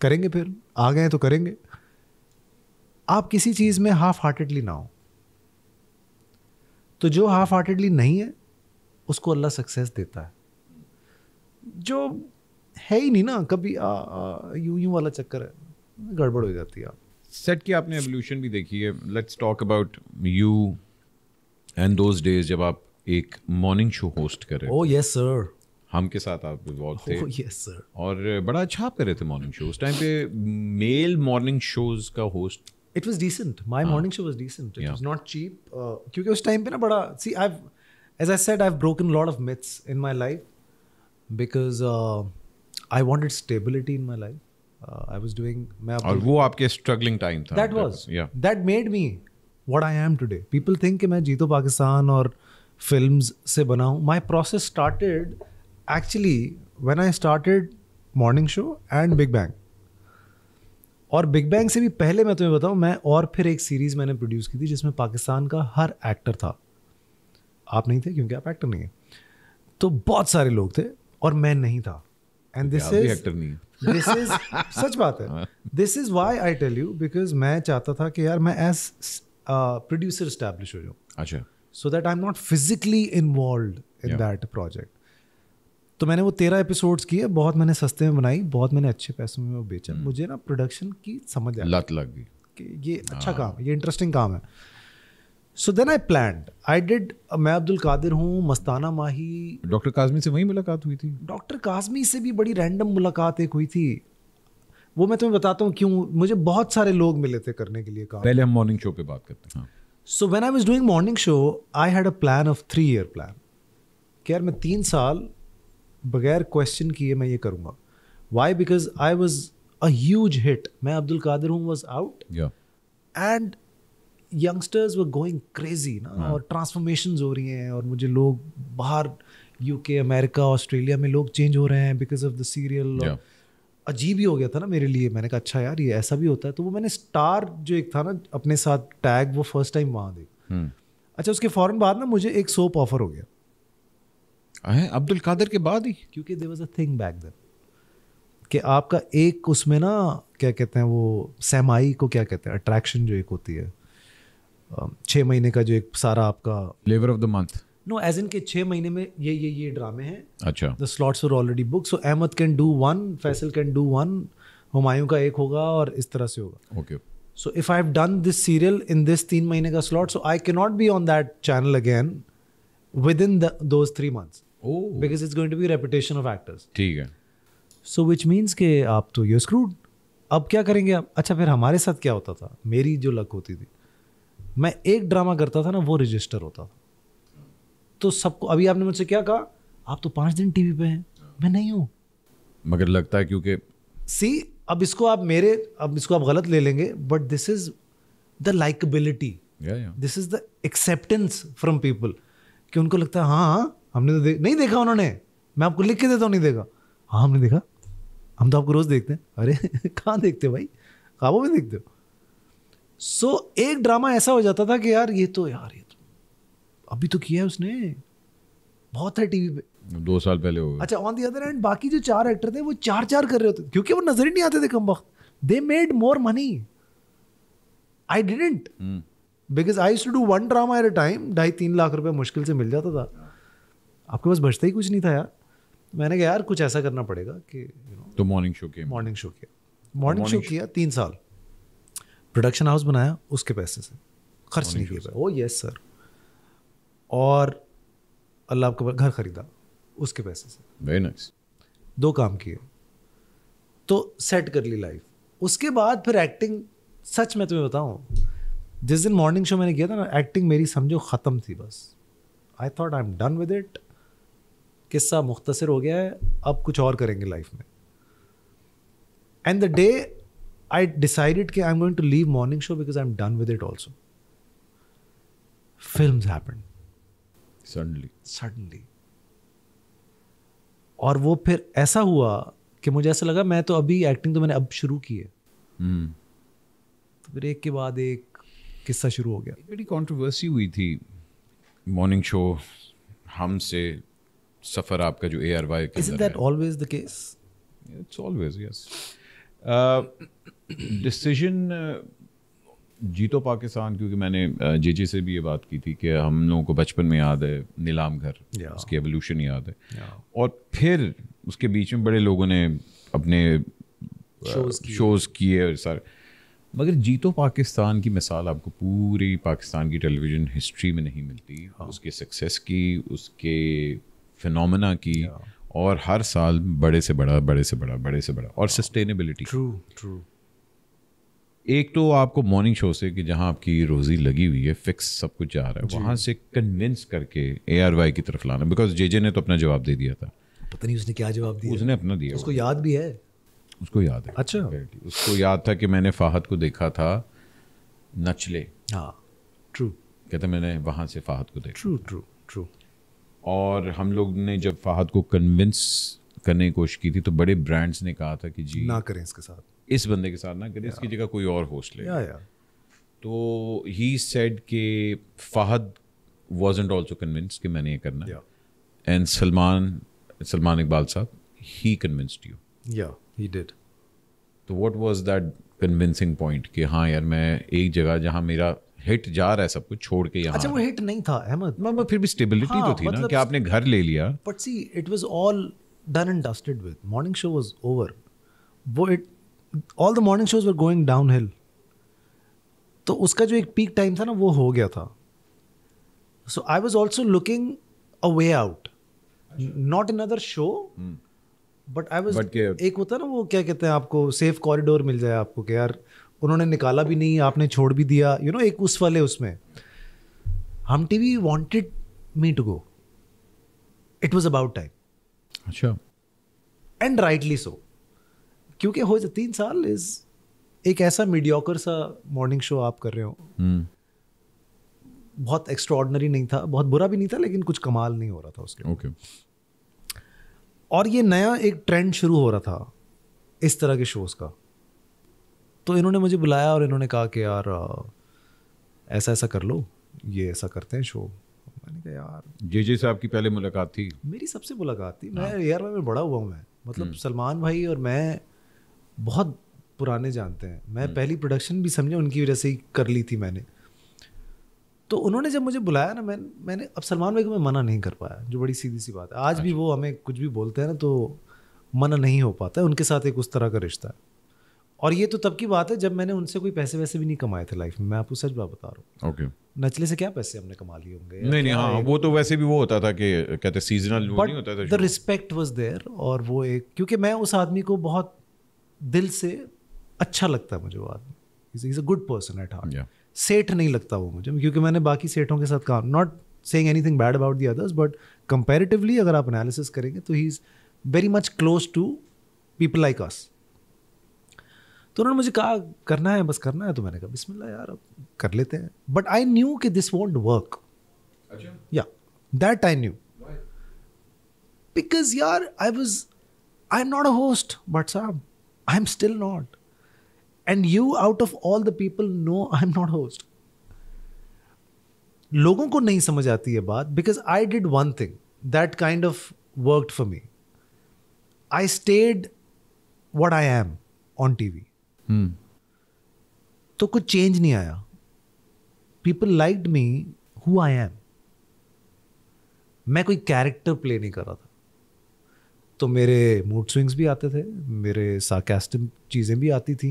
करेंगे फिर आ गए तो करेंगे आप किसी चीज़ में हाफ हार्टेडली ना हो तो जो हाफ हार्टेडली नहीं है उसको अल्लाह सक्सेस देता है जो है ही नहीं ना कभी यू यू वाला चक्कर है गड़बड़ हो जाती है सेट की आपने एवोल्यूशन भी देखी है let's talk about you and those days जब आप एक मॉर्निंग शो होस्ट कर रहे ओह यस सर हम के साथ आप इन्वॉल्व थे यस oh, सर और बड़ा अच्छा आप कर रहे थे मॉर्निंग शो उस टाइम पे मेल मॉर्निंग शोज का host it was decent my morning show was decent it was not cheap क्योंकि उस टाइम पे ना बड़ा see I have as I said I have broken lot of myths in my life because I wanted stability in my life I was doing मैं और वो आपके struggling time था दैट वाज या that made me what I am today people think कि मैं जीतो पाकिस्तान और uh, फिल्म से बना हूँ my process started actually when I started morning show and big bang और बिग बैंग से भी पहले मैं तुम्हें बताऊँ मैं और फिर एक सीरीज़ मैंने प्रोड्यूस की थी जिसमें पाकिस्तान का हर एक्टर था आप नहीं थे क्योंकि आप एक्टर नहीं हैं तो बहुत सारे लोग थे और मैं नहीं था एंड दिस इज एक्टर नहीं दिस इज सच बात है this is why I tell you because मैं चाहता था कि यार मैं एज प्रोड्यूसर स्टैब्लिश हो जाऊँ अच्छा so that I am not physically involve in that project तो मैंने वो तेरह एपिसोड्स किए बहुत मैंने सस्ते में बनाई बहुत मैंने अच्छे पैसों में वो बेचा hmm. मुझे ना प्रोडक्शन की समझ आई लत लग गई कि ये अच्छा हाँ। काम है ये इंटरेस्टिंग काम है so then I plan I did मैं अब्दुल कादिर हूँ मस्ताना माही डॉक्टर काजमी से वही मुलाकात हुई थी डॉक्टर काजमी से भी बड़ी रैंडम मुलाकात एक हुई थी वो मैं तुम्हें बताता हूँ क्यों मुझे बहुत सारे लोग मिले थे करने के लिए काम पहले हम मॉर्निंग शो पे बात करते हैं हाँ. So when I was doing morning show I had a plan of three year plan कि यार मैं तीन साल बगैर क्वेश्चन किए मैं ये करूँगा why because I was as hit मैं अब्दुल कादिर हूँ was out and youngsters were going crazy ना हाँ। और ट्रांसफॉर्मेशन हो रही हैं और मुझे लोग बाहर यू के अमेरिका ऑस्ट्रेलिया में लोग चेंज हो रहे हैं बिकॉज ऑफ द सीरियल अजीब ही हो गया था ना मेरे लिए मैंने कहा अच्छा यार ये ऐसा भी होता है तो वो मैंने स्टार जो एक था ना अपने साथ टैग वो फर्स्ट टाइम वहाँ देखा हम्म। अच्छा उसके फ़ौरन बाद ना मुझे एक सोप ऑफर हो गया अब्दुल कादर के बाद ही क्योंकि there was a thing back then कि आपका एक उसमें ना क्या कहते हैं वो सहमाई को क्या कहते हैं अट्रैक्शन जो एक होती है छः महीने का जो एक सारा आपका labour of the month no as in के छः महीने में ये ये ये ड्रामे हैं अच्छा the slots are already book so Ahmed can do one Faisal can do one Humayun का एक होगा और इस तरह से होगा okay so if I have done this serial in this तीन महीने का slot so I can not be on that channel again within those three months because it's going to be reputation of actors ठीक है सो which means के आप तो you screwed अब क्या करेंगे आप अच्छा फिर हमारे साथ क्या होता था मेरी जो लक होती थी मैं एक ड्रामा करता था ना वो रजिस्टर होता था तो सबको अभी आपने मुझसे क्या कहा आप तो पांच दिन टीवी पे हैं मैं नहीं हूं मगर लगता है क्योंकि सी अब इसको आप मेरे अब इसको आप गलत ले लेंगे but this is the likability this is the acceptance from people कि उनको लगता है हाँ हमने तो दे, नहीं देखा उन्होंने मैं आपको लिख के देता हूँ नहीं देखा हाँ हमने देखा हम तो आपको रोज़ देखते हैं अरे कहाँ देखते हो भाई ख्वाबों में देखते हो सो so, एक ड्रामा ऐसा हो जाता था कि यार ये तो यार ये अभी तो किया है उसने बहुत है टीवी पे दो साल पहले हो अच्छा ऑन दी अदर एंड बाकी जो चार एक्टर थे वो चार चार कर रहे होते क्योंकि वो नजर ही नहीं आते थे कम वक्त they made more money I didn't because I to do one drama at a time ढाई तीन लाख रुपए मुश्किल से मिल जाता था आपके पास बचता ही कुछ नहीं था यार मैंने कहा यार कुछ ऐसा करना पड़ेगा कि तो मॉर्निंग शो किया मॉर्निंग शो किया मॉर्निंग शो किया तीन साल प्रोडक्शन हाउस बनाया उसके पैसे से खर्च नहीं किया ओ यस सर और अल्लाह आपका घर ख़रीदा उसके पैसे से वेरी नाइस दो काम किए तो सेट कर ली लाइफ उसके बाद फिर एक्टिंग सच में तुम्हें बताऊँ जिस दिन मॉर्निंग शो मैंने किया था ना एक्टिंग मेरी समझो ख़त्म थी बस I thought I am done with it किस्सा मुख्तसर हो गया है अब कुछ और करेंगे लाइफ में and the day I decided कि I am going to leave morning show because I am done with it also film happen suddenly suddenly और वो फिर ऐसा हुआ कि मुझे ऐसा लगा मैं तो अभी एक्टिंग तो मैंने अब शुरू की है hmm. तो फिर एक के बाद एक किस्सा शुरू हो गया बड़ी कंट्रोवर्सी हुई थी मॉर्निंग शो हम से सफ़र आपका जो A R Y that always the case it's always his decision Jeeto Pakistan क्योंकि मैंने जे जे से भी ये बात की थी कि हम लोगों को बचपन में याद है नीलाम घर उसकी एवोल्यूशन याद है और फिर उसके बीच में बड़े लोगों ने अपने शोज़ किए और सर मगर जीतो पाकिस्तान की मिसाल आपको पूरी पाकिस्तान की टेलीविज़न हिस्ट्री में नहीं मिलती हाँ। उसके सक्सेस की उसके फिनमिना की और हर साल बड़े से बड़ा बड़े से बड़ा बड़े से बड़ा और सस्टेनेबिलिटी ट्रू ट्रू एक तो आपको मॉर्निंग शो से कि जहाँ आपकी रोजी लगी हुई है फिक्स सब कुछ जा रहा है वहाँ से कन्विंस करके ए आर वाई की तरफ लाना बिकॉज जे जे ने तो अपना जवाब दे दिया था पता नहीं उसने क्या जवाब दिया उसने अपना दिया उसको याद भी है उसको याद है अच्छा उसको याद था कि मैंने फाहत को देखा था नचले हाँ ट्रू कहते मैंने वहाँ से फाहत को देखा ट्रू ट्रू ट्रू और हम लोग ने जब फाहत को कन्विंस करने की कोशिश की थी तो बड़े ब्रांड्स ने कहा था कि जी ना करें इसके साथ इस बंदे के साथ ना करे इसकी जगह कोई और होस्ट ले या, या। तो ही सेड के फाहद एंड ऑल्सो कन्विंस कि मैंने ये करना एंड सलमान सलमान इकबाल साहब ही कन्विंस्ड यू या ही डिड तो what was that convincing point कि हाँ यार मैं एक जगह जहाँ मेरा हिट जा रहा है सब कुछ छोड़ के यहाँ अच्छा वो हिट नहीं था अहमद मैं फिर भी स्टेबिलिटी हाँ, तो थी मतलब, ना कि आपने घर ले लिया but see it was all done and dusted with morning show was over वो it all the morning shows were going downhill तो उसका जो एक पीक टाइम था ना वो हो गया था so I was also looking a way out not in other show but I was एक होता ना वो क्या कहते हैं आपको सेफ कॉरिडोर मिल जाए आपको कि यार उन्होंने निकाला भी नहीं आपने छोड़ भी दिया यू you नो know, एक उस वाले उसमें Hum T V wanted me to go it was about time अच्छा एंड राइटली सो क्योंकि हो जाए तीन साल इज एक ऐसा मीडियोकर सा मॉर्निंग शो आप कर रहे हो हम्म। बहुत एक्स्ट्रॉर्डनरी नहीं था बहुत बुरा भी नहीं था लेकिन कुछ कमाल नहीं हो रहा था उसके ओके okay. और ये नया एक ट्रेंड शुरू हो रहा था इस तरह के शोज़ का तो इन्होंने मुझे बुलाया और इन्होंने कहा कि यार ऐसा ऐसा कर लो ये ऐसा करते हैं शो मैंने कहा यार जे जे साहब की पहले मुलाकात थी मेरी सबसे मुलाकात थी मैं हाँ। यार मैं बड़ा हुआ हूँ मैं मतलब हम्म। सलमान भाई और मैं बहुत पुराने जानते हैं मैं हम्म। पहली प्रोडक्शन भी समझा उनकी वजह से ही कर ली थी मैंने तो उन्होंने जब मुझे बुलाया ना मैं मैंने अब सलमान भाई को मैं मना नहीं कर पाया जो बड़ी सीधी सी बात है आज भी अच्छा। वो हमें कुछ भी बोलते हैं ना तो मना नहीं हो पाता है उनके साथ एक उस तरह का रिश्ता है और ये तो तब की बात है जब मैंने उनसे कोई पैसे वैसे भी नहीं कमाए थे लाइफ में मैं आपको सच बात बता रहा हूँ okay. नचले से क्या पैसे हमने कमा लिए होंगे नहीं नहीं हाँ वो तो वैसे भी वो होता था कि कहते सीजनल नहीं होता था द रिस्पेक्ट वॉज देयर और वो एक क्योंकि मैं उस आदमी को बहुत दिल से अच्छा लगता है मुझे वो आदमी is a good person at heart सेठ नहीं लगता वो मुझे क्योंकि मैंने बाकी सेठों के साथ काम not saying anything bad about the others but comparatively अगर आप एनालिसिस करेंगे तो he is very much close to people like us तो उन्होंने मुझे कहा करना है बस करना है तो मैंने कहा बिस्मिल्लाह यार अब कर लेते हैं बट आई न्यू कि दिस वॉन्ट वर्क या दैट आई न्यू बिकॉज यार I was I am not a host but साहब I am still not and you out of all the people no I am not host लोगों को नहीं समझ आती है बात because I did one thing that kind of worked for me I stayed what I am on T V तो कुछ change नहीं आया people like me who I am मैं कोई कैरेक्टर प्ले नहीं कर रहा था तो मेरे मूड स्विंग्स भी आते थे मेरे साकेस्टम चीज़ें भी आती थी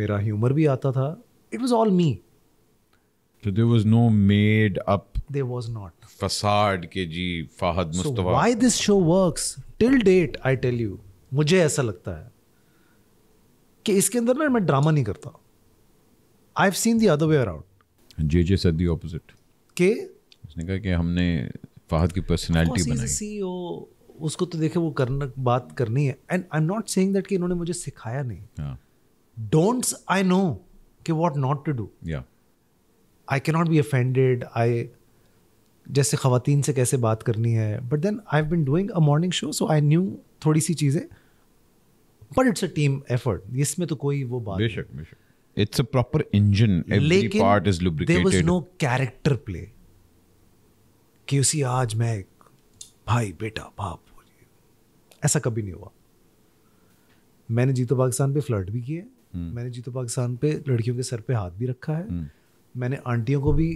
मेरा ह्यूमर भी आता था इट वॉज ऑल मी तो there was no made up there was not facade के जी Fahad why this show work till date I tell you मुझे ऐसा लगता है कि इसके अंदर ना मैं ड्रामा नहीं करता I seen the other way around J J said the opposite के उसने कहा कि हमने फहद की पर्सनालिटी बनाई सीईओ उसको तो देखे वो करना बात करनी है and I am not saying that कि इन्होंने मुझे सिखाया नहीं डोंट्स आई नो कि what not to do I can not B offended आई जैसे खातन से कैसे बात करनी है but then I been doing a morning show so I knew थोड़ी सी चीज़ें but it's a team effort इसमें तो कोई वो बात बेशक बेशक it's a proper engine part is lubricated no character play कि उसी आज मैं भाई बेटा बाप ऐसा कभी नहीं हुआ मैंने जीतो पाकिस्तान पे फ्लर्ट भी किए हम्म। मैंने जीतो पाकिस्तान पे लड़कियों के सर पे हाथ भी रखा है हम्म। मैंने आंटियों को भी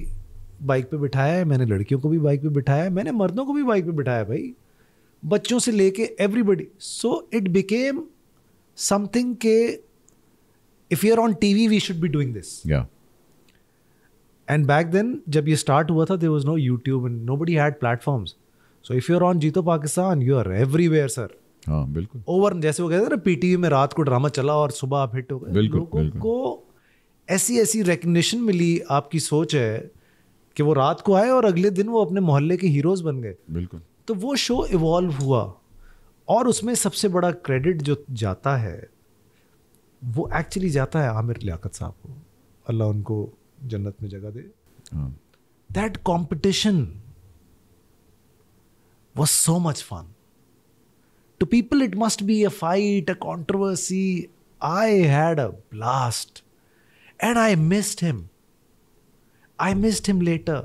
बाइक पे बिठाया है मैंने लड़कियों को भी बाइक पे बिठाया है मैंने मर्दों को भी बाइक पे बिठाया भाई बच्चों से लेके everybody so it became something के if you are on TV we should be doing this and back then जब ये स्टार्ट हुआ था there was no YouTube and nobody had platforms so if you are on Jeeto Pakistan you are everywhere sir हाँ बिल्कुल over जैसे वो कहते हैं ना पीटीवी में रात को ड्रामा चला और सुबह आप हिट हो गए बिल्कुल, लोगों को ऐसी ऐसी रिकग्निशन मिली आपकी सोच है कि वो रात को आए और अगले दिन वो अपने मोहल्ले के हीरोज बन गए बिल्कुल तो वो शो इवॉल्व हुआ और उसमें सबसे बड़ा क्रेडिट जो जाता है वो एक्चुअली जाता है आमिर लियाकत साहब को अल्लाह उनको जन्नत में जगह दे दैट हाँ। Competition was so much fun. To people, it must be a fight, a controversy. I had a blast. And I missed him. I missed him later.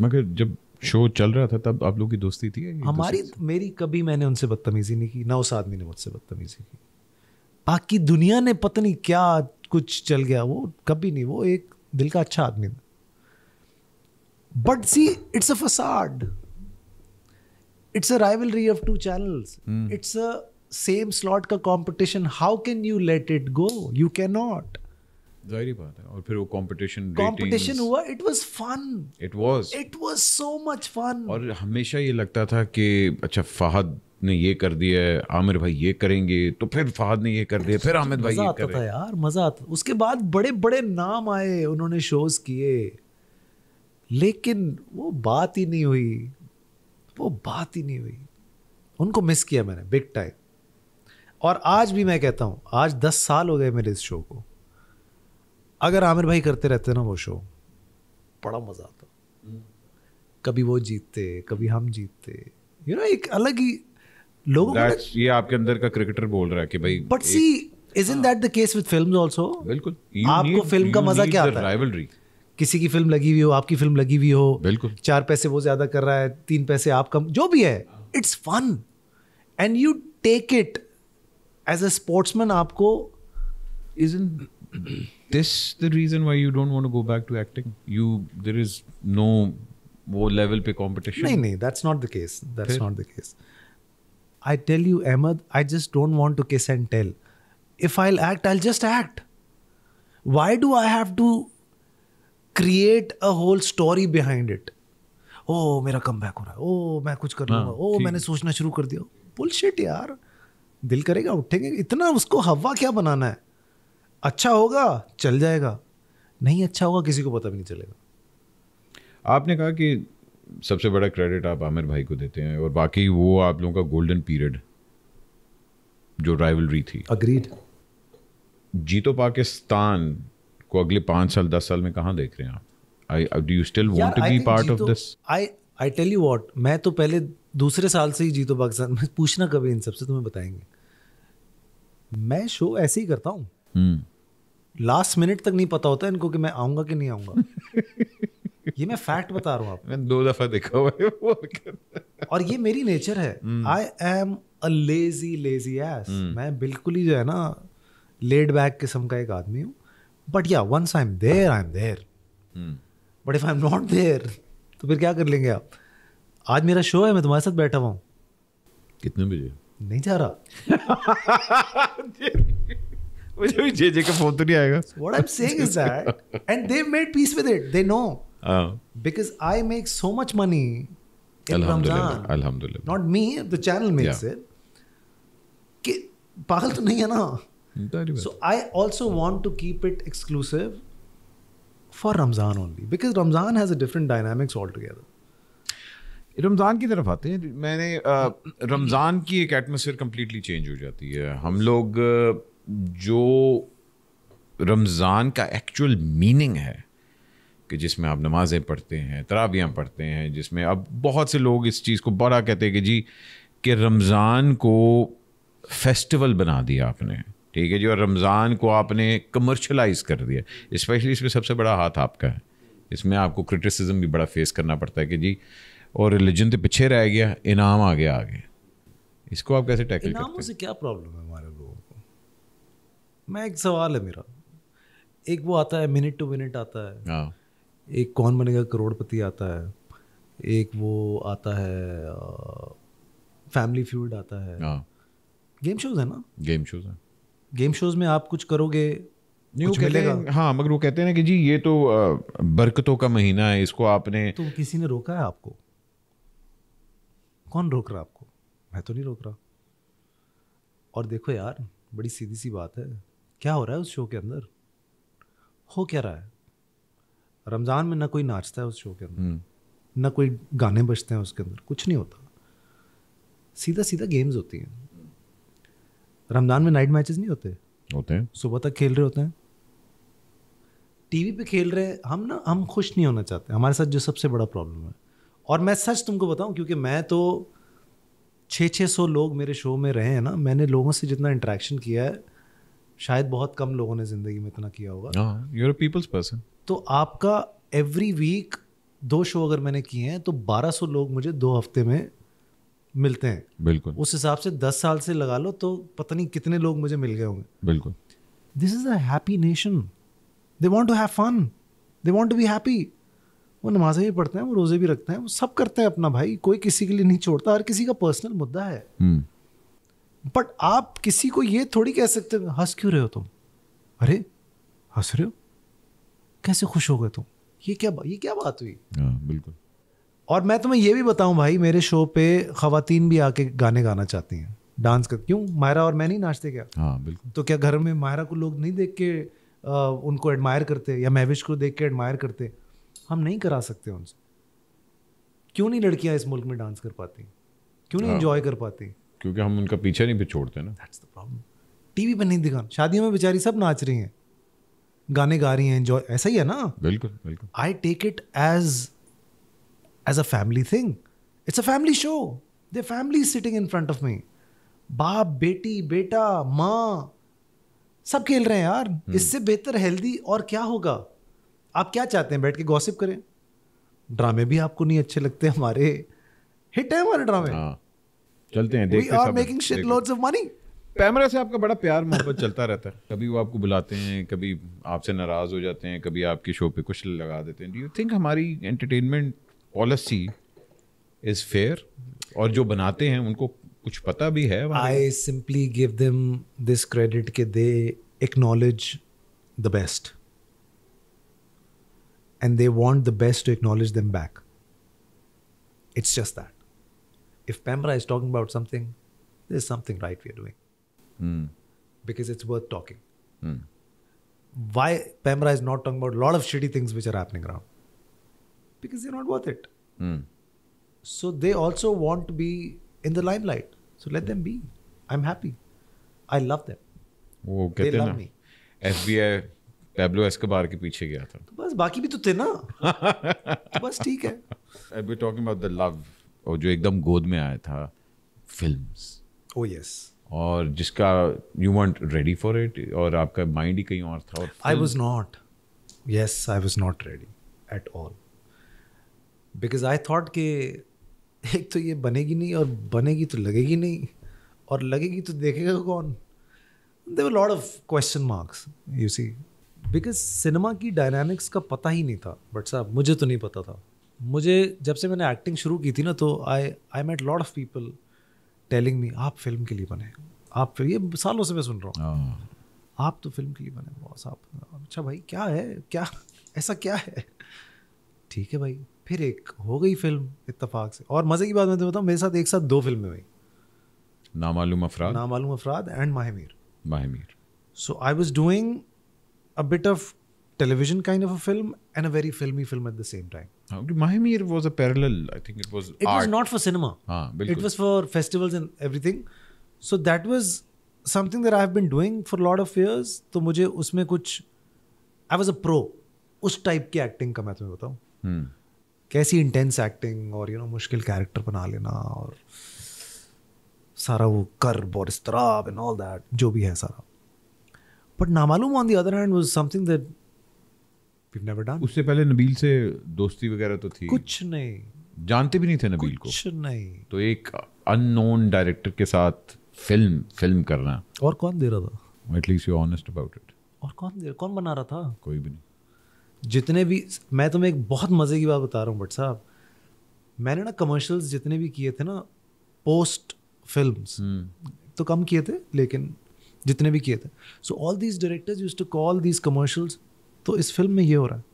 मगर जब शो चल रहा था तब आप लोगों की दोस्ती थी हमारी मेरी कभी मैंने उनसे बदतमीजी नहीं की ना उस आदमी ने मुझसे बदतमीजी की बाकी दुनिया ने पता नहीं क्या कुछ चल गया वो कभी नहीं वो एक दिल का अच्छा आदमी था but see it's a facade it's a rivalry of two channels mm. it's same slot का competition how can you let it go you can not जाहिर बात है और फिर वो कंपटीशन कंपटीशन हुआ it was fun it was it was so much fun और हमेशा ये लगता था कि अच्छा फहद ने ये कर दिया है आमिर भाई ये करेंगे तो फिर फहद ने ये कर दिया फिर आमिर भाई ये कर था यार मजा आता उसके बाद बड़े बड़े नाम आए उन्होंने शोज किए लेकिन वो बात ही नहीं हुई वो बात ही नहीं हुई उनको मिस किया मैंने बिग टाइम और आज भी मैं कहता हूँ आज दस साल हो गए मेरे इस शो को अगर आमिर भाई करते रहते ना वो शो बड़ा मज़ा आता कभी वो जीतते कभी हम जीतते यू नो एक अलग ही लोग ये आपके अंदर का क्रिकेटर बोल रहा है कि भाई but see is in that the case with film also बिल्कुल आपको फिल्म का मजा क्या आता है किसी की फिल्म लगी हुई हो आपकी फिल्म लगी हुई हो बिल्कुल चार पैसे वो ज्यादा कर रहा है तीन पैसे आप कम जो भी है it's fun and you take it as a sportsman आपको is in this the reason why you don't want go back to acting you there is no वो लेवल पे कॉम्पिटिशन नहीं नहीं that's not the case that's not the case I tell you Ahmed I just don't want to kiss and tell if I act I just act why do I have to create a whole story behind it oh मेरा come back हो रहा है ओ oh, मैं कुछ कर हाँ, लूंगा ओ oh, मैंने सोचना शुरू कर दिया बुलशिट यार दिल करेगा उठेंगे इतना उसको हवा क्या बनाना है अच्छा होगा चल जाएगा नहीं अच्छा होगा किसी को पता भी नहीं चलेगा आपने कहा कि सबसे बड़ा क्रेडिट आप आमिर भाई को देते हैं और बाकी वो आप लोगों का गोल्डन पीरियड जो राइवलरी थी अग्रीड जीतो पाकिस्तान को अगले पाँच साल दस साल में कहाँ देख रहे हैं आप I do you still want to be part of this I I tell you what मैं तो पहले दूसरे साल से ही जीतो पाकिस्तान में पूछना कभी इन सबसे तुम्हें बताएंगे मैं शो ऐसे ही करता हूँ लास्ट हम्म। मिनट तक नहीं पता होता इनको कि मैं आऊंगा कि नहीं आऊंगा ये मैं फैक्ट बता रहा हूँ आप मैंने दो दफा देखा हुआ है और ये मेरी नेचर है I am a lazy lazy ass मैं बिल्कुल ही जो है ना लेड बैक किस्म का एक आदमी हूँ but yeah once I am there I am there but if I am not there तो फिर क्या कर लेंगे आप आज मेरा शो है मैं तुम्हारे साथ बैठा हुआ हूँ कितने बजे नहीं जा रहा मुझे भी जे जे का फोन तो नहीं आएगा what I am saying is that and they made peace with it they know because I make so much money अल्हम्दुलिल्लाह not me the channel makes it कि पागल तो नहीं है ना So I also want to keep it exclusive for Ramzan only because Ramzan has a different dynamics altogether. Ramzan की तरफ आते हैं मैंने रमज़ान की एक एटमोसफियर कम्प्लीटली चेंज हो जाती है हम लोग जो रमज़ान का एक्चुअल मीनिंग है कि जिसमें आप नमाज़ें पढ़ते हैं तरावियाँ पढ़ते हैं जिसमें अब बहुत से लोग इस चीज़ को बड़ा कहते हैं कि जी कि रमज़ान को फेस्टिवल बना दिया आपने ठीक है जी और रमज़ान को आपने कमर्शलाइज कर दिया इस्पेशली इसमें सबसे बड़ा हाथ आपका है इसमें आपको क्रिटिसिज्म भी बड़ा फेस करना पड़ता है कि जी और रिलीजन तो पीछे रह गया इनाम आ गया आगे इसको आप कैसे टैकल करते से क्या प्रॉब्लम है हमारे लोगों को मैं एक सवाल है मेरा एक वो आता है मिनट टू मिनट आता है हाँ। एक कौन बनेगा करोड़पति आता है एक वो आता है फैमिली फ्यूड आता है गेम हाँ। शोज है ना गेम शोज है गेम शोज में आप कुछ करोगे न्यू कुछ हाँ मगर वो कहते हैं ना कि जी ये तो बरकतों का महीना है इसको आपने तो किसी ने रोका है आपको कौन रोक रहा आपको मैं तो नहीं रोक रहा और देखो यार बड़ी सीधी सी बात है क्या हो रहा है उस शो के अंदर हो क्या रहा है रमज़ान में ना कोई नाचता है उस शो के अंदर हम्म। ना कोई गाने बजते हैं उसके अंदर कुछ नहीं होता सीधा सीधा गेम्स होती हैं रमजान में नाइट मैचेस नहीं होते होते हैं सुबह तक खेल रहे होते हैं टीवी पे खेल रहे हैं हम ना हम खुश नहीं होना चाहते हमारे साथ जो सबसे बड़ा प्रॉब्लम है और मैं सच तुमको बताऊं क्योंकि मैं तो छः छः सौ लोग मेरे शो में रहे हैं ना मैंने लोगों से जितना इंटरेक्शन किया है शायद बहुत कम लोगों ने ज़िंदगी में इतना किया होगा यूर पीपल्स पर्सन तो आपका एवरी वीक दो शो अगर मैंने किए हैं तो 1200 लोग मुझे दो हफ्ते में मिलते हैं बिल्कुल उस हिसाब से दस साल से लगा लो तो पता नहीं कितने लोग मुझे मिल गए होंगे बिल्कुल this is happy nation they want to have fun they want to be happy वो नमाजें भी पढ़ते हैं वो रोज़े भी रखते हैं वो सब करते हैं अपना भाई कोई किसी के लिए नहीं छोड़ता हर किसी का पर्सनल मुद्दा है बट हम्म। आप किसी को ये थोड़ी कह सकते हो हंस क्यों रहे हो तुम अरे हंस रहे हो कैसे खुश हो गए तुम ये क्या ये क्या बात हुई हाँ, बिल्कुल और मैं तुम्हें ये भी बताऊं भाई मेरे शो पे खातन भी आके गाने गाना चाहती हैं डांस कर क्यों मायरा और मैं नहीं नाचते क्या हाँ बिल्कुल तो क्या घर में मायरा को लोग नहीं देख के आ, उनको एडमायर करते या महविश को देख के एडमायर करते हम नहीं करा सकते उनसे क्यों नहीं लड़कियां इस मुल्क में डांस कर पाती क्यों नहीं इंजॉय हाँ, कर पाती क्योंकि हम उनका पीछे नहीं छोड़ते ना दैट्स द प्रॉब्लम टीवी पर नहीं दिखाना शादियों में बेचारी सब नाच रही हैं गाने गा रही हैं एंजॉय ऐसा ही है ना बिल्कुल बिल्कुल I take it as as a family thing it's a family show the family sitting in front of me बाप बेटी बेटा माँ सब खेल रहे हैं यार hmm. इससे बेहतर हेल्दी और क्या होगा आप क्या चाहते हैं बैठ के गॉसिप करें ड्रामे भी आपको नहीं अच्छे लगते हमारे हिट है हमारे ड्रामे हाँ। चलते हैं देखते are making shit lots of money PEMRA से आपका बड़ा प्यार मोहब्बत चलता रहता है कभी वो आपको बुलाते हैं कभी आपसे नाराज हो जाते हैं कभी आपके शो पे कुछ लगा देते हैं डू यू थिंक हमारी एंटरटेनमेंट पॉलिसी इज फेयर और जो बनाते हैं उनको कुछ पता भी है I simply give them this credit के they acknowledge the best and they want the best to acknowledge them back it's just that if PEMRA is talking about something this something right we are doing because it's worth talking why PEMRA is not talking about lot of shitty things which are happening round because they're not worth it. Mm. So they also want to be in the limelight. So let them be. I'm happy. I love them. वो कहते हैं ना FBI Pablo Escobar के पीछे गया था तो बस बाकी भी तो थे ना तो बस ठीक है I be talking about the love और जो एकदम गोद में आया था फिल्म्स ओह यस और जिसका you want ready for it और आपका माइंड ही कहीं और था I was not yes I was not ready at all because I thought कि एक तो ये बनेगी नहीं और बनेगी तो लगेगी नहीं और लगेगी तो देखेगा कौन there were lot of question marks you see because cinema की डायनामिक्स का पता ही नहीं था बट साहब मुझे तो नहीं पता था मुझे जब से मैंने एक्टिंग शुरू की थी ना तो I I met lot of people telling me आप फिल्म के लिए बने आप फिर ये सालों से मैं सुन रहा हूँ oh. आप तो फिल्म के लिए बने बॉस आप अच्छा भाई क्या है क्या ऐसा क्या है ठीक है भाई फिर एक हो गई फिल्म इतफाक से और मजे की बात मैं तो बताऊँ मेरे साथ एक साथ दो फिल्में हुई नामालूम Afraad Namaloom Afraad and Mahmir Mahmir so I was doing a bit of television kind of a film and a very filmi film at the same time Mahmir was a parallel I think it was it was not for cinema it was for festivals and everything so that was something that I have doing for lot of years तो मुझे उसमें कुछ I was a pro उस type की acting का मैं तुम्हें बताऊं हम्म। कैसी इंटेंस एक्टिंग और यू नो मुश्किल कैरेक्टर बना लेना और सारा वो कर्ब और इस तरह एंड ऑल दैट जो भी है सारा but Namaloom on the other hand was something that we never done उससे पहले नबील से दोस्ती वगैरह तो थी कुछ नहीं जानते भी नहीं थे नबील कुछ को कुछ नहीं तो एक अननोन डायरेक्टर के साथ फिल्म फिल्म करना और कौन दे रहा था at least you honest about it और कौन दे कौन बना रहा था कोई भी नहीं जितने भी मैं तुम्हें एक बहुत मज़े की बात बता रहा हूँ बट साहब मैंने ना कमर्शियल्स जितने भी किए थे ना पोस्ट फिल्म हम्म। तो कम किए थे लेकिन जितने भी किए थे so all these directors used to call these commercials तो इस फिल्म में ये हो रहा है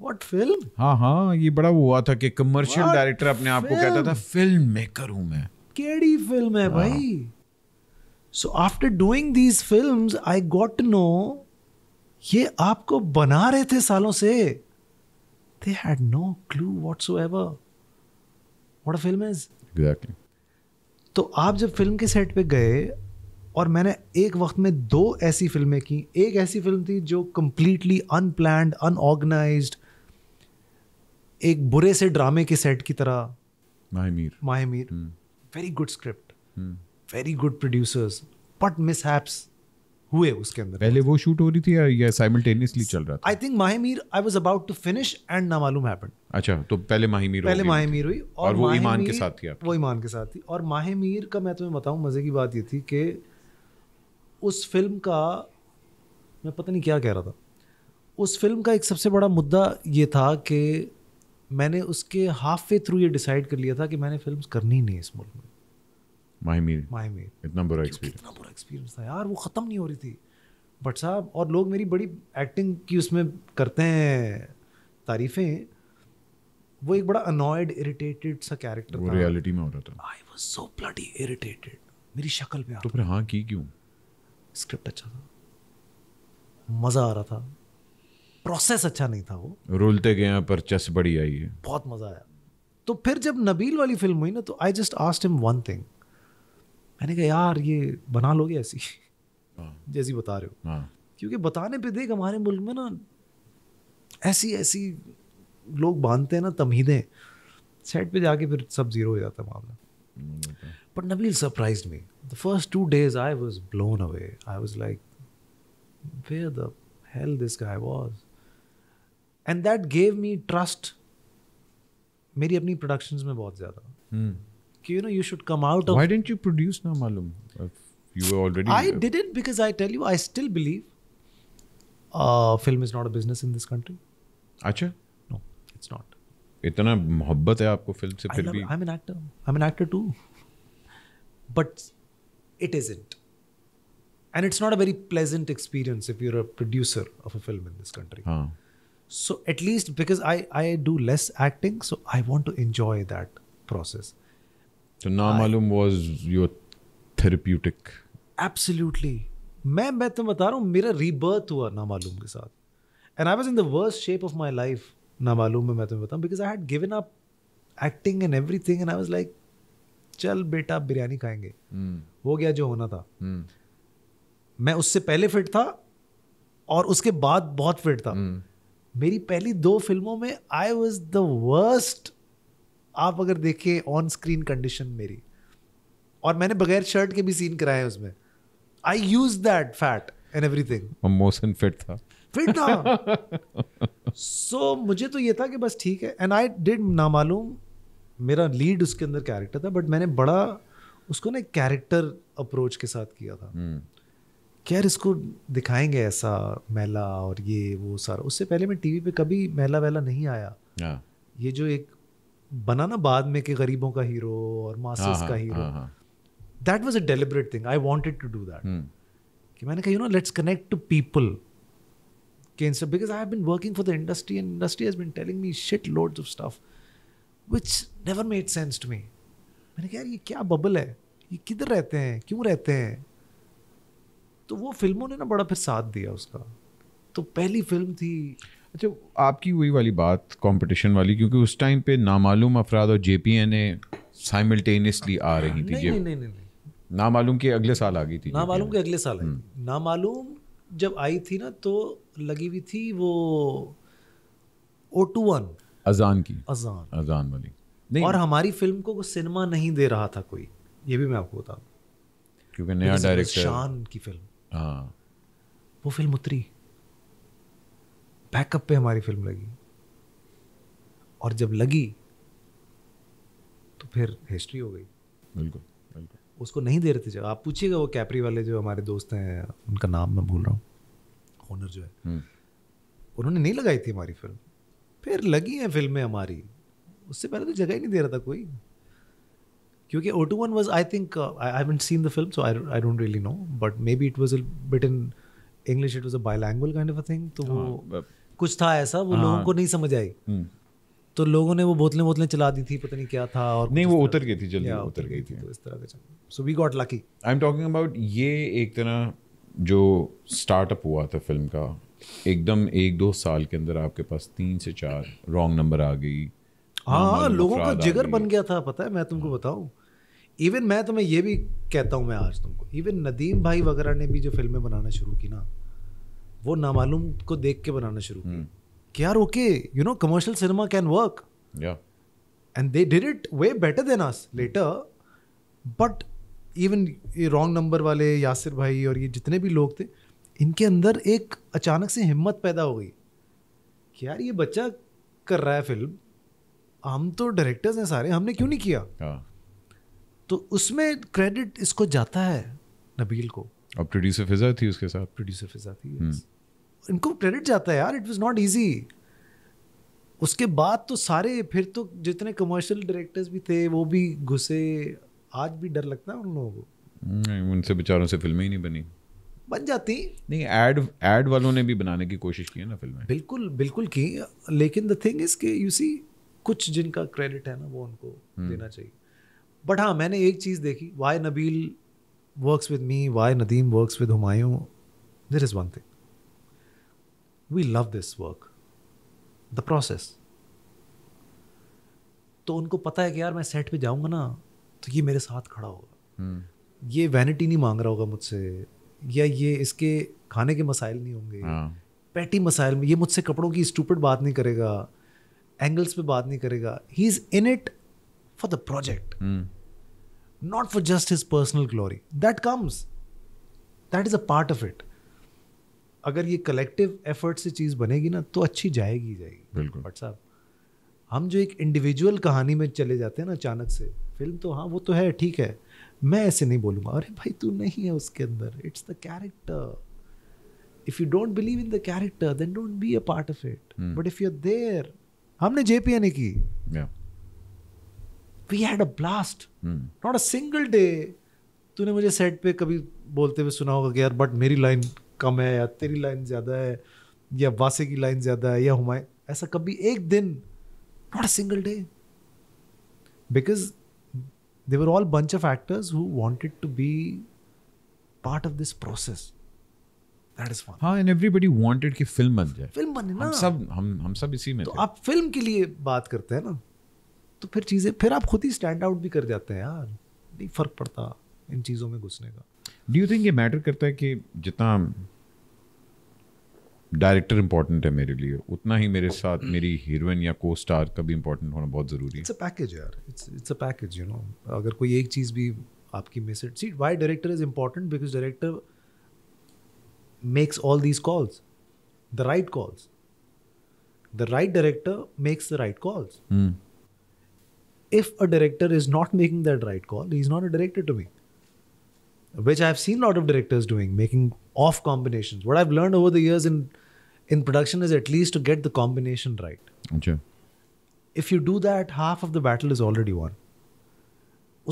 वॉट फिल्म हाँ हाँ ये बड़ा हुआ था कि कमर्शियल डायरेक्टर अपने आप को कहता था फिल्म मेकर हूँ मैं केड़ी फिल्म है हाँ। भाई so after doing these film I got to know ये आपको बना रहे थे सालों से they had no clue whatsoever what film is exactly तो आप जब फिल्म के सेट पे गए और मैंने एक वक्त में दो ऐसी फिल्में की एक ऐसी फिल्म थी जो कम्प्लीटली अनप्लान अनऑर्गेनाइज एक बुरे से ड्रामे के सेट की तरह Mahmir Mahmir very good script very good producers but mishaps हुए उसके अंदर पहले वो शूट हो रही थी या, या साइमल्टेनियसली चल रहा था I think Mahmir I was about to finish and Na Maloom happen अच्छा तो पहले माहिमीर पहले माहिमीर हुई और, और वो ईमान के साथ थी वो ईमान के साथ थी और माहिमीर का मैं तुम्हें बताऊं मज़े की बात ये थी कि उस फिल्म का मैं पता नहीं क्या कह रहा था उस फिल्म का एक सबसे बड़ा मुद्दा ये था कि मैंने उसके हाफ वे थ्रू ये डिसाइड कर लिया था कि मैंने फिल्म करनी नहीं इस मुल्क में माई मीर इतना बुरा एक्सपीरियंस इतना बुरा एक्सपीरियंस था यार वो ख़त्म नहीं हो रही थी बट साहब और लोग मेरी बड़ी एक्टिंग की उसमें करते हैं तारीफ़ें वो एक बड़ा अनॉयड इरिटेटेड सा कैरेक्टर था रियलिटी में हो रहा था I was so bloody irritated मेरी शक्ल पे तो फिर हाँ की क्यों स्क्रिप्ट अच्छा था मज़ा आ रहा था प्रोसेस अच्छा नहीं था वो रोलते गए पर चस बड़ी आई है बहुत मज़ा आया तो फिर जब नबील वाली फिल्म हुई ना तो I just asked him one thing मैंने कहा यार ये बना लोगे ऐसी हाँ। जैसी बता रहे हो हाँ। क्योंकि बताने पे देख हमारे मुल्क में ना ऐसी ऐसी लोग बांधते हैं ना तमीदें सेट पे जाके फिर सब जीरो हो जाता है मामला but Nabeel surprise me the first two days I was blown away I was like where the hell this guy was and that gave me trust मेरी अपनी प्रोडक्शंस में बहुत ज़्यादा हम्म। you know you should come out of. Why didn't you produce now, Malum? you were already. I didn't because I tell you, I still believe uh, film is not a business in this country. Acha? No, it's not. इतना मोहब्बत है आपको film से फिर भी I am an actor I am an actor too but and it's not a very pleasant experience if you're a producer of a film in this country so at least because i i do less acting so i want to enjoy that process तो ना मालूम was your therapeutic absolutely मैं मैं तुम्हें बता रहा हूँ मेरा रीबर्थ हुआ ना मालूम के साथ and I was in the worst shape of my life Namaloom में मैं तुम्हें बताऊं because I had given up acting and everything and I was like चल बेटा बिरयानी खाएंगे hmm. वो गया जो होना था hmm. मैं उससे पहले फिट था और उसके बाद बहुत फिट था hmm. मेरी पहली दो फिल्मों में आई वॉज द वर्स्ट आप अगर देखें ऑन स्क्रीन कंडीशन मेरी और मैंने बगैर शर्ट के भी सीन कराए उसमें I use that fat and thing motion fit था फिट था सो so, मुझे तो ये था कि बस ठीक है एंड आई डिड ना मालूम मेरा लीड उसके अंदर कैरेक्टर था बट मैंने बड़ा उसको ना कैरेक्टर अप्रोच के साथ किया था hmm. इसको दिखाएंगे ऐसा मेला और ये वो सारा उससे पहले मैं टीवी पे कभी मेला वेला नहीं आया yeah. हाँ। ये जो एक बना ना बाद में कि गरीबों का हीरो और मास्टर्स हाँ, हाँ, का hero that was a deliberate thing I wanted to do that कि मैंने कहा you know let's connect to people can so because I have been working for the industry and industry has been telling me shit loads of stuff which never made sense to me मैंने कहा यार ये क्या bubble है ये किधर रहते हैं क्यों रहते हैं तो वो फिल्मों ने ना बड़ा फिर साथ दिया उसका तो पहली फिल्म थी अच्छा आपकी वही वाली बात कंपटीशन वाली क्योंकि उस टाइम पे नामालूम अफराद और जेपीएन ए साइमल्टेनियसली आ रही थी नहीं, नहीं, नहीं, नहीं, नहीं। नामालूम के अगले साल आ गई थी नामालूम के अगले साल हम्म। नामालूम जब आई थी ना तो लगी हुई थी वो ओ टू वन अजान की अजान अजान वाली नहीं और हमारी फिल्म को सिनेमा नहीं दे रहा था कोई ये भी मैं आपको बता क्योंकि नया डायरेक्टर शान की फिल्म हाँ वो फिल्म उतरी बैकअप पे हमारी फिल्म लगी और जब लगी तो फिर हिस्ट्री हो गई बिल्कुल बिल्कुल उसको नहीं दे रहे थे आप पूछिएगा वो कैपरी वाले जो हमारे दोस्त हैं उनका नाम मैं भूल रहा हूँ ओनर जो है हम्म। उन्होंने नहीं लगाई थी हमारी फिल्म फिर लगी है फिल्में हमारी उससे पहले तो जगह ही नहीं दे रहा था कोई क्योंकि O two one was I think I haven't seen the film so I I don't really know but maybe it was bit in English it was a bi language kind of a thing तो हाँ, वो कुछ था ऐसा वो लोगों हाँ। को नहीं समझ आई हम्म। तो लोगों ने वो बोतलें बोतलें चला दी थी पता नहीं क्या था और नहीं वो उतर गई थी जल्दी उतर गई थी तो इस तरह का so we got lucky I am talking about ये एक तरह जो स्टार्टअप हुआ था फिल्म का एकदम एक दो साल के अंदर आपके पास तीन से चार रॉन्ग नंबर आ गई हाँ, हाँ लोगों का जिगर बन गया था पता है मैं तुमको हाँ। बताऊँ इवन मैं तुम्हें ये भी कहता हूँ मैं आज तुमको इवन नदीम भाई वगैरह ने भी जो फिल्में बनाना शुरू की ना वो नामालूम को देख के बनाना शुरू किया हम्म। कि यार okay you know commercial cinema can work and they did it way better than us later but even ये रॉन्ग नंबर वाले यासिर भाई और ये जितने भी लोग थे इनके अंदर एक अचानक से हिम्मत पैदा हो गई कि यार ये बच्चा कर रहा है फिल्म हम तो डायरेक्टर्स हैं सारे हमने क्यों नहीं किया हाँ। तो उसमें क्रेडिट इसको जाता है नबील को अब प्रोड्यूसर फिजा थी उसके साथ प्रोड्यूसर फिजा थी हम्म। yes. इनको क्रेडिट जाता है यार इट वॉज नॉट ईजी उसके बाद तो सारे फिर तो जितने कमर्शियल डायरेक्टर्स भी थे वो भी घुसे आज भी डर लगता है उन लोगों को नहीं उनसे बेचारों से फिल्में ही नहीं बनी बन जाती नहीं एड एड वालों ने भी बनाने की कोशिश की है ना फिल्में बिल्कुल बिल्कुल की लेकिन द थिंग इज के यू सी कुछ जिनका क्रेडिट है ना वो उनको हम्म। देना चाहिए बट हाँ मैंने एक चीज़ देखी why Nabeel works with me why Nadeem works with Humayun there is one thing we love this work the process तो उनको पता है कि यार मैं सेट पे जाऊंगा ना तो ये मेरे साथ खड़ा होगा hmm. ये वैनिटी नहीं मांग रहा होगा मुझसे या ये इसके खाने के मसाइल नहीं होंगे hmm. हाँ। पैटी मसाइल में ये मुझसे कपड़ों की स्टूपट बात नहीं करेगा एंगल्स पे बात नहीं करेगा he is in it for the project not for just his personal glory that comes that is a part of it अगर ये कलेक्टिव एफर्ट से चीज़ बनेगी ना तो अच्छी जाएगी जाएगी बिल्कुल बट साहब हम जो एक इंडिविजुअल कहानी में चले जाते हैं ना अचानक से फिल्म तो हाँ वो तो है ठीक है मैं ऐसे नहीं बोलूँगा अरे भाई तू नहीं है उसके अंदर it's the character if you don't believe in the character then don't be a part of it but if you are there हमने जे पी एन की we had a blast not a single day तूने मुझे set पे कभी बोलते हुए सुना होगा कि यार बट मेरी लाइन कम है या तेरी लाइन ज़्यादा है या वासे की लाइन ज़्यादा है या हुमाय ऐसा कभी एक दिन not a single day because they were all bunch of actors who wanted to be part of this film हाँ, बन जाए ना सब हम सब इसी में तो आप फिल्म के लिए बात करते हैं ना तो फिर चीज़ें फिर आप खुद ही स्टैंड आउट भी कर जाते हैं यार नहीं फर्क पड़ता इन चीज़ों में घुसने का डू यू थिंक ये मैटर करता है कि जितना डायरेक्टर इंपॉर्टेंट है मेरे लिए उतना ही मेरे साथ मेरी हीरोइन या को स्टार का भी इंपॉर्टेंट होना बहुत ज़रूरी है इट्स अ पैकेज यार it's it's a package you know अगर कोई एक चीज़ भी आपकी miss it see why director is important because director makes all these calls the right calls the right director makes the right calls if a director is not making that right call is not a director to me which I've seen a lot of directors doing, making off combinations. What I've learned over the years in in production is at least to get the combination right. Okay. If you do that, half of the battle is already won.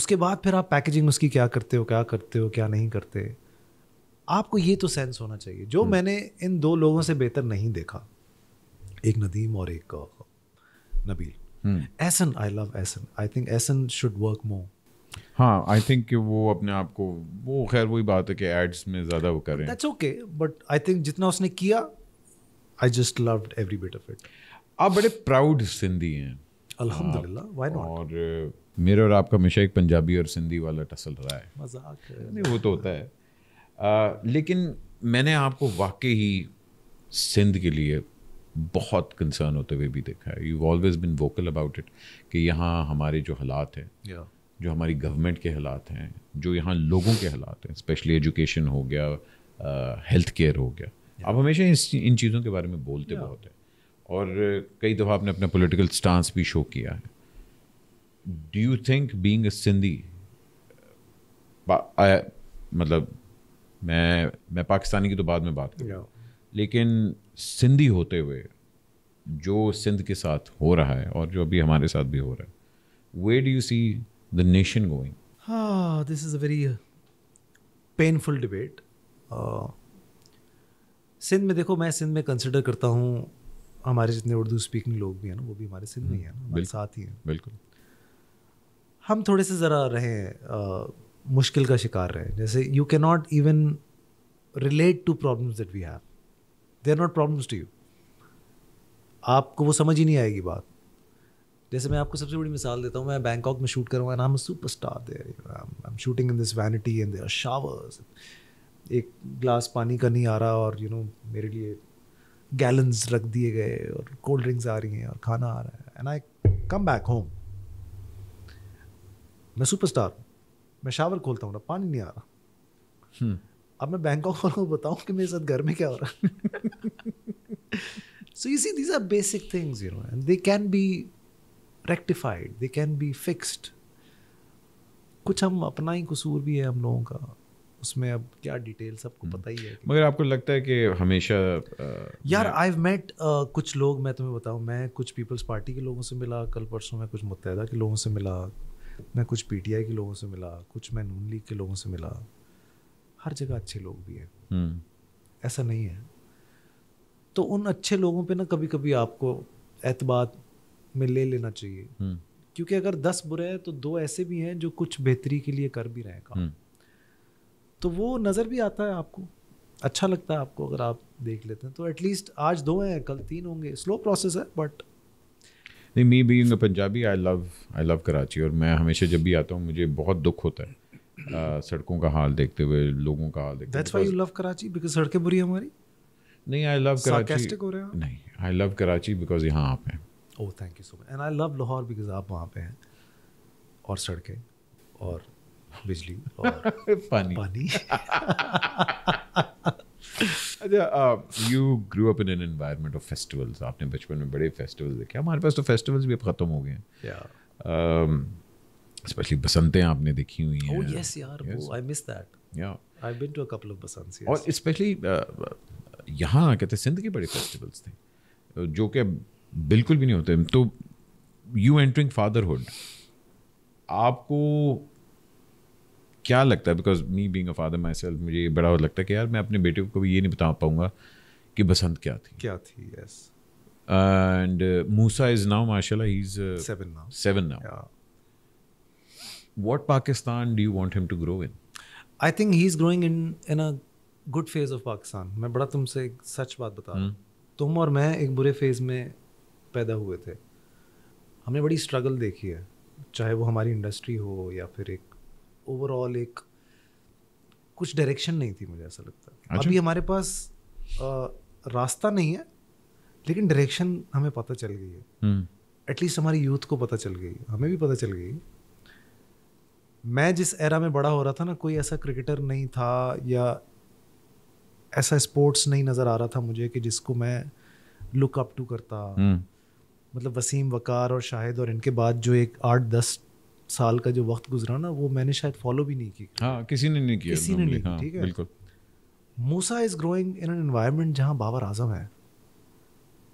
उसके बाद फिर आप packaging उसकी क्या करते हो क्या करते हो क्या नहीं करते आपको ये तो सेंस होना चाहिए जो मैंने इन दो लोगों से बेहतर नहीं देखा एक नदीम और एक Nabeel Ahsan I love Ahsan I think Ahsan should work more हाँ आई थिंक वो अपने आप को वो खैर वही बात है कि एड्स में ज़्यादा वो करें that's okay but I think जितना उसने किया I just loved every bit of it आप बड़े प्राउड सिंधी हैं अल्हम्दुलिल्लाह व्हाई नॉट और मेरे और आपका हमेशा एक पंजाबी और सिंधी वाला टसल रहा है मजाक है नहीं वो तो होता है आ, लेकिन मैंने आपको वाकई ही सिंध के लिए बहुत कंसर्न होते हुए भी देखा है you always been vocal about it कि यहाँ हमारे जो हालात हैं yeah. जो हमारी गवर्नमेंट के हालात हैं जो यहाँ लोगों के हालात हैं स्पेशली एजुकेशन हो गया हेल्थ uh, केयर हो गया आप हमेशा इन चीज़ों के बारे में बोलते बहुत हैं और कई दफ़ा आपने अपना पॉलिटिकल स्टांस भी शो किया है do you think being Sindhi मतलब मैं मैं पाकिस्तानी की तो बाद में बात करूँ yeah. लेकिन सिंधी होते हुए जो सिंध के साथ हो रहा है और जो अभी हमारे साथ भी हो रहा है where do you see the nation going? Ah, this is a very uh, painful debate. Uh, Sindh में देखो मैं सिंध में कंसिडर करता हूँ हमारे जितने उर्दू स्पीकिंग लोग भी हैं ना वो भी हमारे सिंध में ही हैं हमारे साथ ही हैं बिल्कुल हम थोड़े से ज़रा रहे uh, मुश्किल का शिकार रहे जैसे you can not even relate to problems that we have they are not problems to you आपको वो समझ ही नहीं आएगी बात जैसे मैं आपको सबसे बड़ी मिसाल देता हूँ मैं बैंकॉक में शूट करूँगा नाम superstar there I am shooting in this vanity and there showers एक ग्लास पानी का नहीं आ रहा और यू you नो know, मेरे लिए गैलन्स रख दिए गए और कोल्ड ड्रिंक्स आ रही हैं और खाना आ रहा है and I come back home मैं सुपरस्टार हूँ मैं शावर खोलता हूँ ना पानी नहीं आ रहा hmm. अब मैं बैंकॉक वालों को बताऊँ कि मेरे साथ घर में क्या हो रहा है so you see these are basic things you know and they can be rectified they can be fixed कुछ हम अपना ही कसूर भी है हम लोगों का उसमें अब क्या डिटेल सबको हम्म। पता ही है मगर आपको लगता है कि हमेशा आ, यार आई हैव मेट कुछ लोग मैं तुम्हें बताऊँ मैं कुछ पीपल्स पार्टी के लोगों से मिला कल परसों मैं कुछ मुतहदा के लोगों से मिला मैं कुछ आई के लोगों से मिला कुछ मैं नून लीग के लोगों से मिला हर जगह अच्छे लोग भी हैं हम्म। ऐसा नहीं है तो उन अच्छे लोगों पे ना कभी कभी आपको एतबाद में ले लेना चाहिए हम्म। क्योंकि अगर दस बुरे हैं तो दो ऐसे भी हैं जो कुछ बेहतरी के लिए कर भी रहे हैं काम हम्म। तो वो नज़र भी आता है आपको अच्छा लगता है आपको अगर आप देख लेते हैं तो एटलीस्ट आज दो हैं कल तीन होंगे स्लो प्रोसेस है बट नहीं me be Punjabi I love I love Karachi और मैं हमेशा जब भी आता हूँ मुझे बहुत दुख होता है आ, सड़कों का हाल देखते हुए लोगों का हाल देखते हुए यू लव कराची बिकॉज़ सड़कें बुरी हमारी नहीं आई लव कराची हो रहे हैं नहीं आई लव कराची बिकॉज यहाँ आप हैं oh thank you so much and I love Lahore because आप वहाँ पे हैं और सड़कें और बिजली और पानी पानी अच्छा you grew up in an environment of festivals आपने बचपन में बड़े फेस्टिवल्स देखे हमारे पास तो फेस्टिवल्स भी अब ख़त्म हो गए हैं स्पेशली um, बसंतें आपने देखी हुई हैं यस oh, यार आई मिस दैट या I been to a couple of Basant और स्पेशली uh, यहाँ कहते सिंध के बड़े फेस्टिवल्स थे जो कि बिल्कुल भी नहीं होते तो यू एंटरिंग फादरहुड आपको क्या लगता है because me being father myself मुझे ये बड़ा लगता है कि यार मैं अपने बेटे को कभी ये नहीं बता पाऊंगा कि बसंत क्या थी क्या थी yes and Musa is now माशाल्लाह he is seven now seven now what Pakistan do you want him to grow in? I think he's growing in in a good phase of Pakistan. मैं बड़ा तुमसे एक सच बात बता रहा हूँ hmm. तुम और मैं एक बुरे फेज में पैदा हुए थे हमने बड़ी स्ट्रगल देखी है चाहे वो हमारी इंडस्ट्री हो या फिर एक ओवरऑल एक कुछ डायरेक्शन नहीं थी मुझे ऐसा लगता अच्छा। अभी हमारे पास आ, रास्ता नहीं है लेकिन डायरेक्शन हमें पता चल गई है एटलीस्ट हम्म। हमारी यूथ को पता चल गई हमें भी पता चल गई मैं जिस एरा में बड़ा हो रहा था ना कोई ऐसा क्रिकेटर नहीं था या ऐसा स्पोर्ट्स नहीं नज़र आ रहा था मुझे कि जिसको मैं लुक अप टू करता हम्म। मतलब वसीम वकार और शाहिद और इनके बाद जो एक आठ दस साल का जो वक्त गुजरा ना वो मैंने शायद फॉलो भी नहीं किया हाँ किसी ने नहीं किया किसी ने नहीं हाँ, ठीक है बिल्कुल Musa is growing in an environment जहाँ बाबर आजम है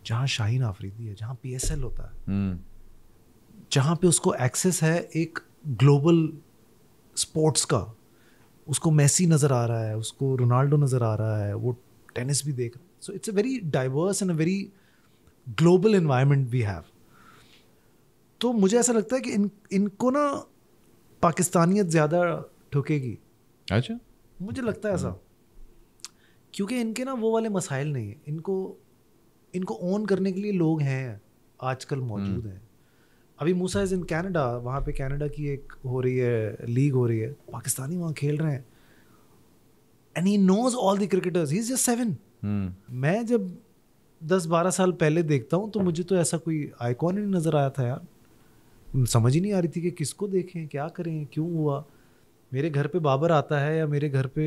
जहाँ शाहीन आफरीदी है जहाँ पी होता है हम्म। जहाँ पे उसको एक्सेस है एक ग्लोबल स्पोर्ट्स का उसको मेसी नज़र आ रहा है उसको रोनाल्डो नज़र आ रहा है वो टेनिस भी देख रहा है so it's a very diverse and a very global environment we have तो मुझे ऐसा लगता है कि इन इनको ना पाकिस्तानियत ज़्यादा ठुकेगी अच्छा मुझे लगता है ऐसा क्योंकि इनके ना वो वाले मसाइल नहीं है इनको इनको ऑन करने के लिए लोग हैं आजकल मौजूद हम्म। हैं अभी मूसा इज़ इन कैनेडा वहाँ पे कैनेडा की एक हो रही है लीग हो रही है पाकिस्तानी वहाँ खेल रहे हैं and he knows all the cricketers he is just seven मैं जब दस बारह साल पहले देखता हूँ तो मुझे तो ऐसा कोई आइकॉन ही नहीं नज़र आया था यार समझ ही नहीं आ रही थी कि किसको देखें क्या करें क्यों हुआ मेरे घर पे बाबर आता है या मेरे घर पे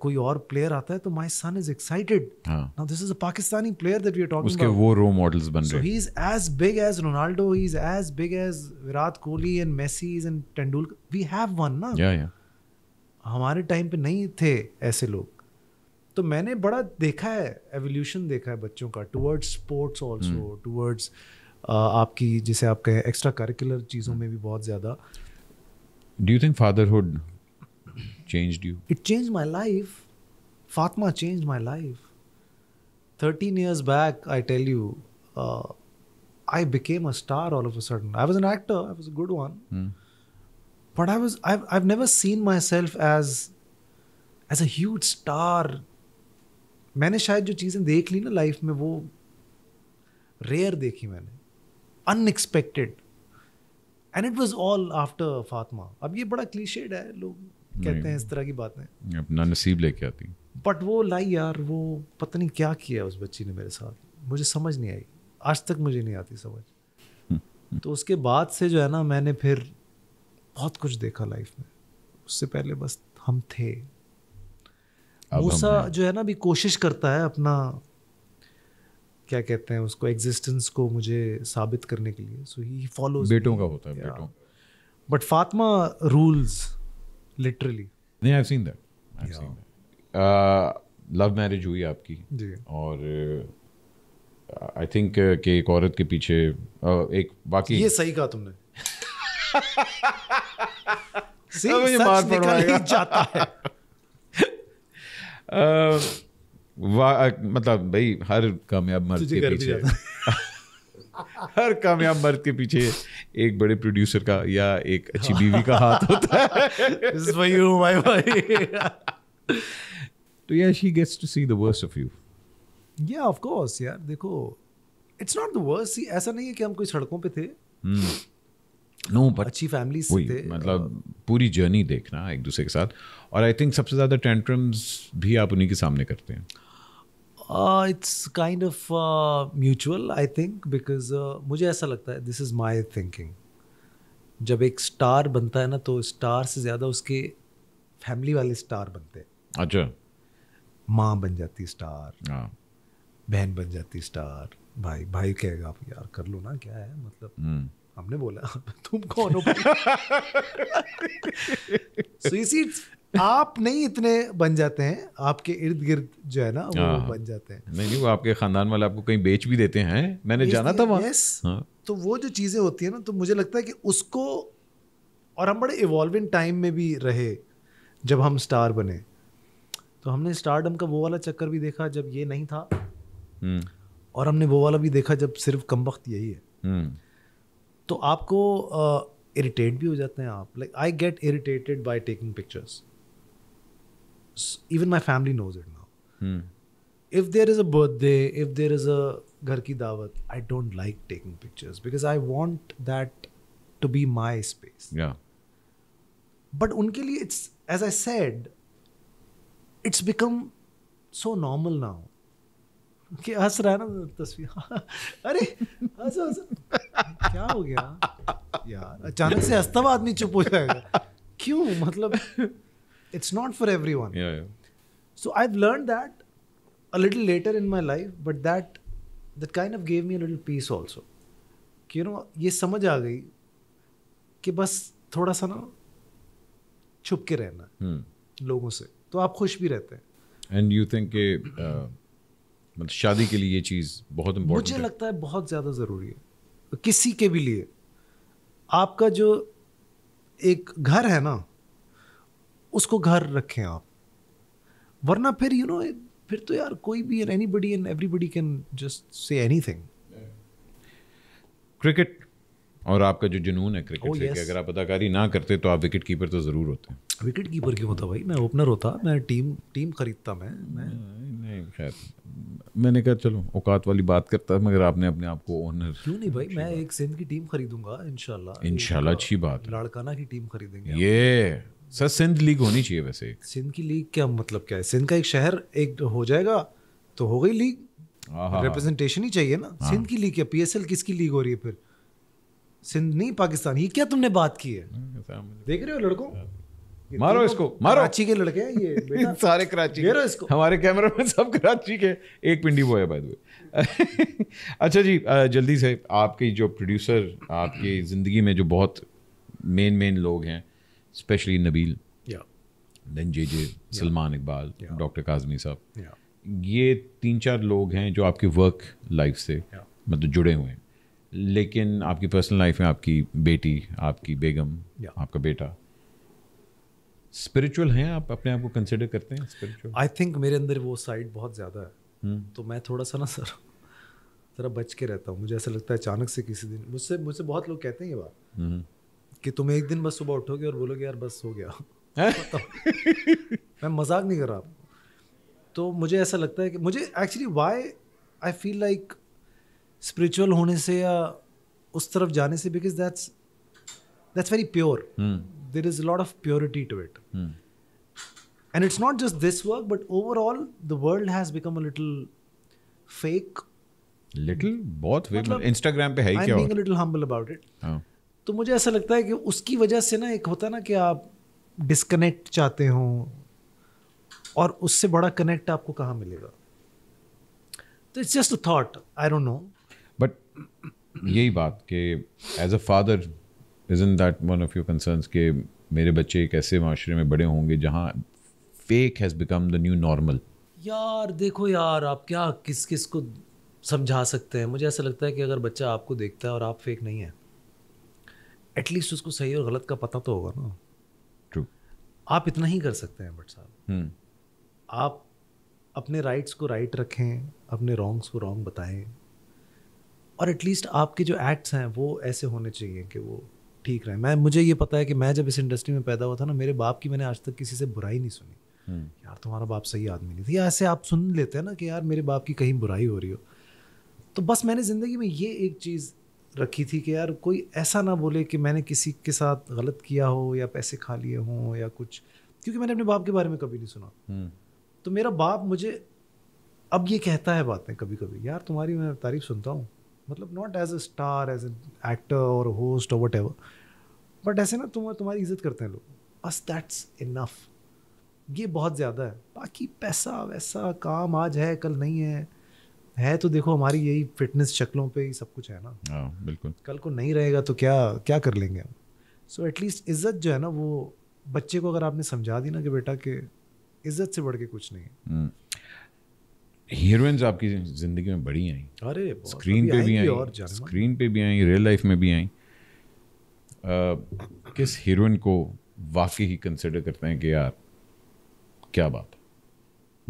कोई और प्लेयर आता है तो my son is excited now this is a Pakistani player that we are talking उसके वो रो मॉडल्स बन रहे he is as big as Ronaldo he is as big as Virat Kohli and Messi and Tendulkar we have one ना yeah या हमारे time पे नहीं थे ऐसे लोग तो मैंने बड़ा देखा है एवोल्यूशन देखा है बच्चों का टुवर्ड्स स्पोर्ट्स ऑल्सो टुवर्ड्स आपकी जैसे आप कहें एक्स्ट्रा करिकुलर चीज़ों में भी बहुत ज़्यादा do you think fatherhood changed you? It changed my life. Fatma changed my life. 13 years back, I tell you, uh, I became a star all of a sudden. I was an actor, I was a good one. Mm. But I was I've I've never seen myself as as a huge star मैंने शायद जो चीज़ें देख ली ना life में वो rare देखी मैंने unexpected and it was all after Fatima अब ये बड़ा क्लीशेड है लोग कहते हैं इस तरह की बातें अपना नसीब लेके आती बट वो लाई यार वो पता नहीं क्या किया उस बच्ची ने मेरे साथ मुझे समझ नहीं आई आज तक मुझे नहीं आती समझ तो उसके बाद से जो है ना मैंने फिर बहुत कुछ देखा लाइफ में उससे पहले बस हम थे मूसा जो है ना अभी कोशिश करता है अपना क्या कहते हैं उसको एग्जिस्टेंस को मुझे साबित करने के लिए सो ही फॉलो बेटों का होता है बेटों बट फातिमा रूल्स लिटरली नहीं I have seen that love marriage हुई आपकी जी और आई थिंक के एक औरत के पीछे uh, एक बाकी ये सही कहा तुमने See, सच निकल ही जाता है मतलब भाई हर कामयाब मर्द के पीछे हर कामयाब मर्द के पीछे एक बड़े प्रोड्यूसर का या एक अच्छी बीवी का हाथ होता है तो यार she gets to see the worst of you yeah of course यार देखो इट्स नॉट द वर्स्ट ऐसा नहीं है कि हम कोई सड़कों पे थे नो hmm. बट अच्छी फैमिली से थे मतलब पूरी जर्नी देखना एक दूसरे के साथ और आई थिंक सबसे ज़्यादा टेंट्रम्स भी आप उन्हीं के सामने करते हैं it's kind of mutual I think because मुझे ऐसा लगता है दिस इज़ माई थिंकिंग जब एक स्टार बनता है ना तो स्टार से ज़्यादा उसके फैमिली वाले स्टार बनते हैं अच्छा माँ बन जाती स्टार हाँ। बहन बन जाती स्टार भाई भाई कहेगा आप यार कर लो ना क्या है मतलब हम्म। हमने बोला तुम कौन हो सो यू सी आप नहीं इतने बन जाते हैं आपके इर्द गिर्द जो है ना वो हाँ। बन जाते हैं नहीं नहीं वो आपके खानदान वाले आपको कहीं बेच भी देते हैं मैंने जाना था वहाँ yes, हाँ। तो वो जो चीज़ें होती है ना तो मुझे लगता है कि उसको और हम बड़े इवॉल्विंग टाइम में भी रहे जब हम स्टार बने तो हमने स्टारडम का वो वाला चक्कर भी देखा जब ये नहीं था हम्म। और हमने वो वाला भी देखा जब सिर्फ कम वक्त यही है हम्म। तो आपको इरिटेट भी हो जाते हैं आप like I get irritated by taking pictures even my family knows it now if there is a birthday if there is a घर की दावत I don't like taking pictures because I want that to be my space but उनके लिए it's as I said it's become so normal now कि हंस रहा है ना तस्वीर अरे हंस हंस क्या हो गया यार अचानक से हंसता हुआ आदमी चुप हो जाएगा क्यों मतलब it's not for everyone. Yeah, yeah. So I've learned that a little later in my life, but that that kind of gave me a little peace also. कि यू नो ये समझ आ गई कि बस थोड़ा सा ना छुप के रहना hmm. लोगों से तो आप खुश भी रहते हैं एंड यू थिंक कि मतलब शादी के लिए ये चीज़ बहुत इम्पोर्टेंट मुझे है. लगता है बहुत ज़्यादा ज़रूरी है किसी के भी लिए आपका जो एक घर है ना उसको घर रखें आप वरना फिर यू you नो know, फिर तो यार कोई भी anybody and everybody can just say anything cricket और आपका जो जुनून है क्रिकेट oh, से yes. कि अगर आप अदाकारी ना करते तो आप विकेट कीपर तो ज़रूर होते हैं विकेट कीपर क्यों होता भाई मैं ओपनर होता मैं टीम टीम खरीदता मैं मैं नहीं शायद मैंने कहा चलो औकात वाली बात करता मगर आपने अपने आप को ओनर क्यों नहीं भाई मैं एक सिंध की टीम खरीदूंगा इनशाला इनशाला अच्छी बात लाड़काना की टीम खरीदेंगे ये सर सिंध लीग होनी चाहिए वैसे सिंध की लीग क्या मतलब क्या है सिंध का एक शहर एक हो जाएगा तो हो गई लीग रिप्रेजेंटेशन हाँ, हाँ, हाँ। ही चाहिए ना सिंध की लीग क्या पीएसएल किसकी लीग हो रही है फिर सिंध नहीं पाकिस्तान ये क्या तुमने बात की है हम्म, देख रहे हो लड़कों मारो तो इसको मारो कराची के लड़के हैं ये बेटा सारे कराची के इसको हमारे कैमरा में सब कराची के एक पिंडी बॉय है बाय द अच्छा जी जल्दी से आपकी जो प्रोड्यूसर आपकी ज़िंदगी में जो बहुत मेन मेन लोग हैं especially Nabeel then J J Salman Iqbal doctor Kazmi साहब ये तीन चार लोग हैं जो आपके वर्क लाइफ से मतलब जुड़े हुए हैं लेकिन आपकी पर्सनल लाइफ में आपकी बेटी आपकी बेगम आपका बेटा स्पिरिचुअल हैं आप अपने आप को कंसिडर करते हैं स्पिरिचुअल आई थिंक मेरे अंदर वो साइड बहुत ज़्यादा है हम्म। तो मैं थोड़ा सा ना सर ज़रा बच के रहता हूँ मुझे ऐसा लगता है अचानक से किसी दिन मुझसे मुझसे बहुत लोग कहते हैं ये बात हम्म। कि तुम एक दिन बस सुबह उठोगे और बोलोगे यार बस हो गया मैं मजाक नहीं कर रहा तो मुझे ऐसा लगता है कि मुझे actually why I feel like spiritual होने से या उस तरफ जाने से because that's that's very pure there is lot of purity to it and it's not just this work but overall the world has become a little fake little बहुत मतलब, Instagram पे है ही क्या लिटिल हम्बल अबाउट इट तो मुझे ऐसा लगता है कि उसकी वजह से ना एक होता ना कि आप डिसकनेक्ट चाहते हो और उससे बड़ा कनेक्ट आपको कहाँ मिलेगा तो it's just a thought I don't know but यही बात कि as a father is in that one of your concerns के मेरे बच्चे एक ऐसे माशरे में बड़े होंगे जहाँ fake has become the new normal यार देखो यार आप क्या किस किस को समझा सकते हैं मुझे ऐसा लगता है कि अगर बच्चा आपको देखता है और आप फेक नहीं है एटलीस्ट उसको सही और गलत का पता तो होगा ना ट्रू आप इतना ही कर सकते हैं बट साहब हम्म। आप अपने राइट्स को राइट रखें अपने रॉन्ग्स को रॉन्ग बताएं और एटलीस्ट आपके जो एक्ट्स हैं वो ऐसे होने चाहिए कि वो ठीक रहे मैं मुझे ये पता है कि मैं जब इस इंडस्ट्री में पैदा हुआ था ना मेरे बाप की मैंने आज तक किसी से बुराई नहीं सुनी hmm. यार तुम्हारा बाप सही आदमी नहीं था या ऐसे आप सुन लेते हैं ना कि यार मेरे बाप की कहीं बुराई हो रही हो तो बस मैंने ज़िंदगी में ये एक चीज़ रखी थी कि यार कोई ऐसा ना बोले कि मैंने किसी के साथ गलत किया हो या पैसे खा लिए हों या कुछ क्योंकि मैंने अपने बाप के बारे में कभी नहीं सुना हम्म। तो मेरा बाप मुझे अब ये कहता है बातें कभी कभी यार तुम्हारी मैं तारीफ सुनता हूँ मतलब not as a star as an actor और होस्ट और वट बट ऐसे ना तुम तुम्हारी इज्जत करते हैं लोग बस दैट्स इनफ ये बहुत ज़्यादा है बाकी पैसा वैसा काम आज है कल नहीं है है तो देखो हमारी यही फिटनेस शक्लों पे ही सब कुछ है ना आ, हाँ, बिल्कुल कल को नहीं रहेगा तो क्या क्या कर लेंगे हम सो एटलीस्ट इज्जत जो है ना वो बच्चे को अगर आपने समझा दी ना कि बेटा के इज्जत से बढ़ के कुछ नहीं है हीरोइंस हम्म। आपकी जिंदगी में बड़ी आई अरे स्क्रीन पे भी आई स्क्रीन पे भी आई रियल लाइफ में भी आई किस हीरोइन को वाकई ही कंसिडर करते हैं कि यार क्या बात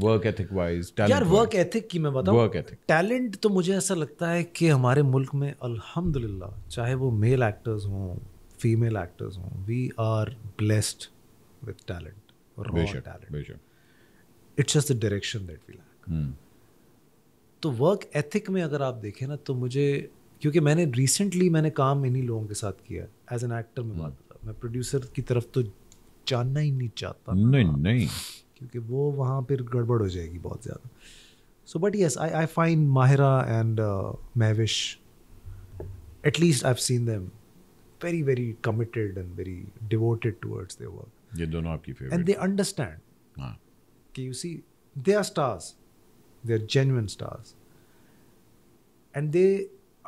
वर्क एथिक वाइज यार वर्क एथिक की मैं बताऊं वर्क एथिक टैलेंट तो मुझे ऐसा लगता है कि हमारे मुल्क में अल्हम्दुलिल्लाह चाहे वो मेल एक्टर्स हों फीमेल एक्टर्स हों we are blessed with talent talent it's just the direction that we lack तो वर्क एथिक में अगर आप देखें ना तो मुझे क्योंकि मैंने रिसेंटली मैंने काम इन्हीं लोगों के साथ किया एज एन एक्टर में hmm. बात मैं प्रोड्यूसर की तरफ तो जानना ही नहीं चाहता नहीं नहीं क्योंकि वो वहाँ पर गड़बड़ हो जाएगी बहुत ज़्यादा so but yes I I find Mahira and Mehwish at least I seen them very very committed and very devoted towards their work ये दोनों आपकी फेवरेट एंड दे अंडरस्टैंड कि you see they are stars they are genuine stars and they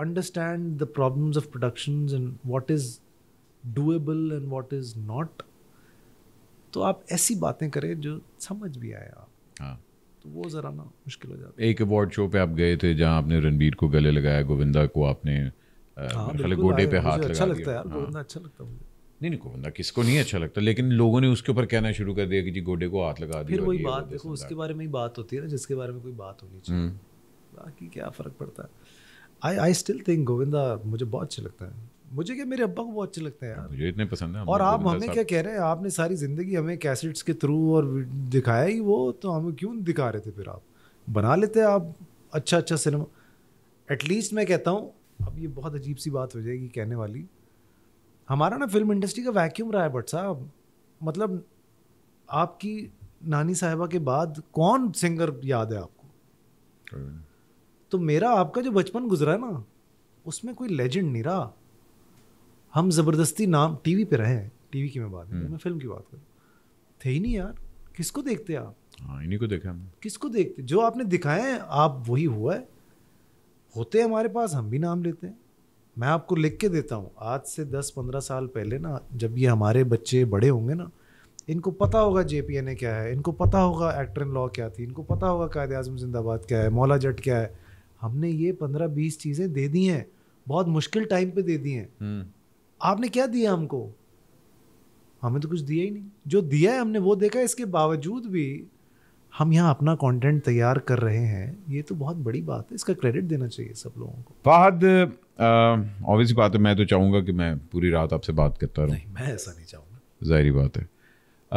understand the problems of productions and what is doable and what is not तो आप ऐसी बातें करें जो समझ भी आए आप हाँ तो वो ज़रा ना मुश्किल हो जाता एक अवार्ड शो पे आप गए थे जहाँ आपने रणबीर को गले लगाया गोविंदा को आपने हाँ, मतलब गोडे पे हाथ अच्छा लगता है यार हाँ। गोविंदा अच्छा लगता है नहीं नहीं गोविंदा किसको नहीं अच्छा लगता लेकिन लोगों ने उसके ऊपर कहना शुरू कर दिया कि जी गोडे को हाथ लगा दिया फिर वही बात देखो उसके बारे में ही बात होती है ना जिसके बारे में कोई बात होनी चाहिए हम्म। बाकी क्या फ़र्क पड़ता है I I still think Govinda मुझे बहुत अच्छा लगता है मुझे क्या मेरे अब्बा को बहुत अच्छे लगते हैं मुझे इतने पसंद है और आप हमें क्या कह रहे हैं आपने सारी ज़िंदगी हमें कैसेट्स के थ्रू और दिखाया ही वो तो हमें क्यों दिखा रहे थे फिर आप बना लेते आप अच्छा अच्छा सिनेमा एटलीस्ट मैं कहता हूँ अब ये बहुत अजीब सी बात हो जाएगी कहने वाली हमारा ना फिल्म इंडस्ट्री का वैक्यूम रहा है बट साहब मतलब आपकी नानी साहिबा के बाद कौन सिंगर याद है आपको हम्म। तो मेरा आपका जो बचपन गुजरा है ना उसमें कोई लेजेंड नहीं रहा हम ज़बरदस्ती नाम टीवी पे रहे हैं टीवी की मैं बात नहीं हम्म। मैं फिल्म की बात करूँ थे ही नहीं यार किसको देखते आप हाँ इन्हीं को देखा हमने किसको देखते जो आपने दिखाए हैं आप वही हुआ है होते हैं हमारे पास हम भी नाम लेते हैं मैं आपको लिख के देता हूँ आज से दस पंद्रह साल पहले ना जब ये हमारे बच्चे बड़े होंगे ना इनको पता होगा जे पी एन ए क्या है इनको पता होगा एक्टर इन लॉ क्या थी इनको पता होगा कायद आजम जिंदाबाद क्या है मौला जट क्या है हमने ये पंद्रह बीस चीज़ें दे दी हैं बहुत मुश्किल टाइम पे दे दी हैं हम्म। आपने क्या दिया हमको हमें तो कुछ दिया ही नहीं जो दिया है हमने वो देखा इसके बावजूद भी हम यहाँ अपना कंटेंट तैयार कर रहे हैं ये तो बहुत बड़ी बात है इसका क्रेडिट देना चाहिए सब लोगों को बाद ऑब्वियस बात है मैं तो चाहूँगा कि मैं पूरी रात आपसे बात करता रहूँ नहीं मैं ऐसा नहीं चाहूँगा जाहरी बात है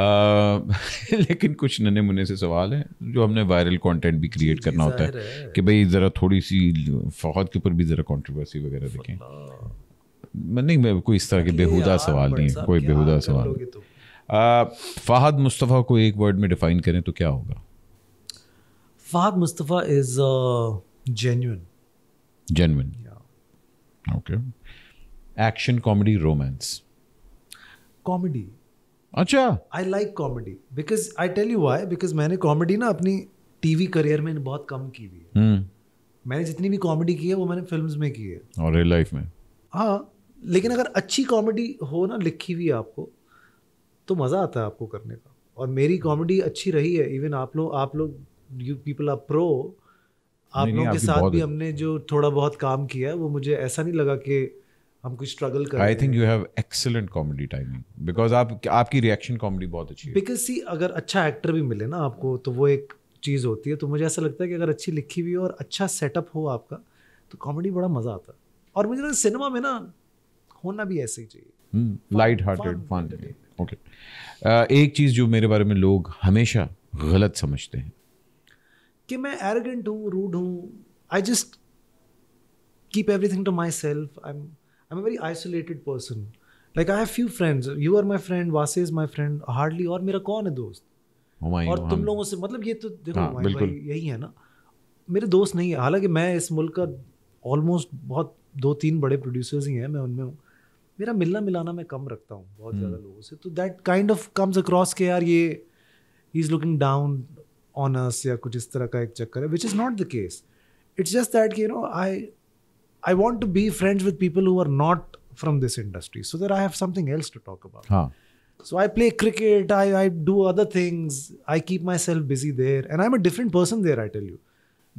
लेकिन कुछ नन्हे मुन्ने से सवाल है जो हमने वायरल कंटेंट भी क्रिएट करना होता है, है कि भाई ज़रा थोड़ी सी फौहद के ऊपर भी ज़रा कंट्रोवर्सी वगैरह देखें नहीं मैं कोई इस तरह के बेहुदा सवाल नहीं है कोई बेहुदा सवाल फहद मुस्तफ़ा को एक वर्ड में डिफाइन करें तो क्या होगा Fahad Mustafa is genuine genuine okay action comedy romance comedy अच्छा I like comedy because I tell you why because मैंने कॉमेडी ना अपनी टीवी करियर में बहुत कम की हुई है hmm. मैंने जितनी भी कॉमेडी की है वो मैंने फिल्म्स में की है और रियल लाइफ में हाँ लेकिन अगर अच्छी कॉमेडी हो ना लिखी हुई आपको तो मज़ा आता है आपको करने का और मेरी कॉमेडी हम्म। अच्छी रही है इवन आप लोग आप लोग यू पीपल आर प्रो आप लोगों के साथ भी हमने जो थोड़ा बहुत काम किया है वो मुझे ऐसा नहीं लगा कि हम कुछ स्ट्रगल कर I think you have excellent comedy timing because आप आपकी रिएक्शन कॉमेडी बहुत अच्छी बिकॉज सी अगर अच्छा एक्टर भी मिले ना आपको तो वो एक चीज़ होती है तो मुझे ऐसा लगता है कि अगर अच्छी लिखी हुई हो और अच्छा सेटअप हो आपका तो कॉमेडी बड़ा मज़ा आता है और मुझे ना सिनेमा में ना होना भी ऐसे ही चाहिए लाइट हार्टेड फन ओके एक चीज़ जो मेरे बारे में लोग हमेशा गलत समझते हैं कि मैं एरोगेंट हूँ रूड हूँ I just keep everything to my self I am I am very isolated person like I have few friends you are my friend was is my friend hardly और मेरा कौन है दोस्त oh और तुम um, लोगों से मतलब ये तो देखो हाँ, भाई, भाई यही है ना मेरे दोस्त नहीं है हालांकि मैं इस मुल्क का ऑलमोस्ट बहुत दो तीन बड़े प्रोड्यूसर्स ही हैं मैं उनमें हूँ मेरा मिलना मिलाना मैं कम रखता हूँ बहुत ज़्यादा हम्म। लोगों से तो that kind of comes across के यार ये he is looking down on us या कुछ इस तरह का एक चक्कर है which is not the case it's just that you know I I want to be friends with people who are not from this industry so that I have something else to talk about so I play cricket I I do other things I keep my myself busy there and I am a different person there I tell you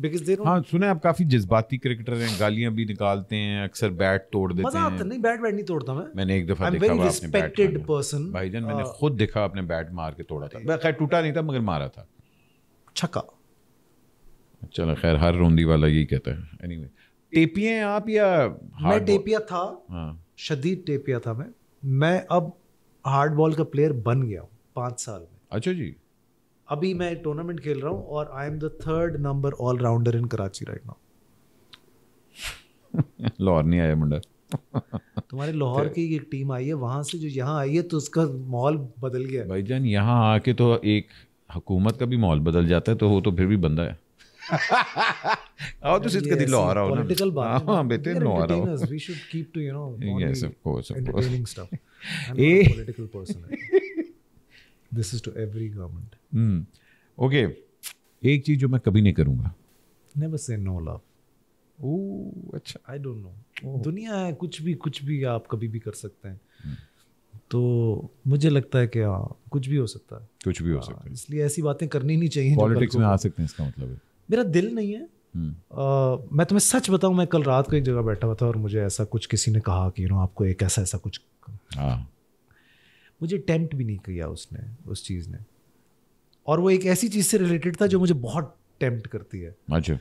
because they हाँ सुने आप काफी जज्बाती cricketer हैं गालियां भी निकालते हैं अक्सर बैट तोड़ देते हैं मजा नहीं बैट बैट नहीं तोड़ता मैं मैंने एक दफा देखा आपने रिस्पेक्टेड पर्सन भाईजान मैंने हाँ। खुद देखा आपने बैट मार के तोड़ा था खैर टूटा नहीं था मगर मारा था छक्का चलो खैर हर रोंदी वाला यही कहता है एनीवे टेपिया टेपिए हैं आप या मैं टेपिया था हाँ। शदीद टेपिया था मैं मैं अब हार्ड बॉल का प्लेयर बन गया हूँ पाँच साल में अच्छा जी अभी मैं टूर्नामेंट खेल रहा हूँ और I am the third number all rounder in Karachi right now Lahore नहीं आया मुंडा तुम्हारे लाहौर की एक टीम आई है वहां से जो यहाँ आई है तो उसका माहौल बदल गया भाई जान यहाँ आके तो एक हुकूमत का भी माहौल बदल जाता है तो वो तो फिर भी बंदा है आओ तो सिर्फ कभी लाहौर आओ पॉलिटिकल बात हां बेटे लाहौर आओ we should keep to you know yes of course of course entertaining stuff a political person this is to every government okay एक चीज जो मैं कभी नहीं करूंगा नेवर से नो लव ओ अच्छा आई डोंट नो दुनिया है कुछ भी कुछ भी आप कभी भी कर सकते हैं hmm. तो मुझे लगता है कि हाँ कुछ भी हो सकता है कुछ भी हो हाँ, सकता है इसलिए ऐसी बातें करनी नहीं चाहिए पॉलिटिक्स में आ सकते हैं इसका मतलब है मेरा दिल नहीं है आ, hmm. मैं तुम्हें सच बताऊं मैं कल रात को एक जगह बैठा हुआ था और मुझे ऐसा कुछ किसी ने कहा कि यू नो आपको एक ऐसा ऐसा कुछ हाँ। मुझे अटैम्प्ट भी नहीं किया उसने उस चीज़ ने और वो एक ऐसी चीज़ से रिलेटेड था जो मुझे बहुत टेम्प्ट करती है अच्छा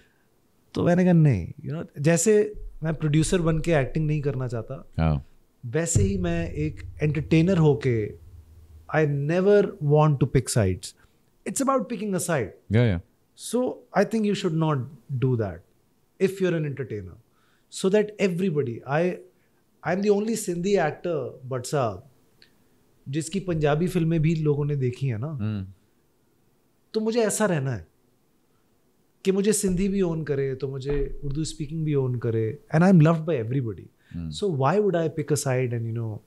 तो मैंने कहा नहीं यू नो जैसे मैं प्रोड्यूसर बन के एक्टिंग नहीं करना चाहता हाँ। वैसे ही मैं एक एंटरटेनर होके I never want to pick sides it's about picking a side so I think you should not do that if you're an entertainer so that everybody I I am the only Sindhi actor but साहब जिसकी पंजाबी फिल्में भी लोगों ने देखी है ना हम्म। तो मुझे ऐसा रहना है कि मुझे सिंधी भी ओन करे तो मुझे उर्दू स्पीकिंग भी ओन करे and I am loved by everybody so why would I pick a side and you know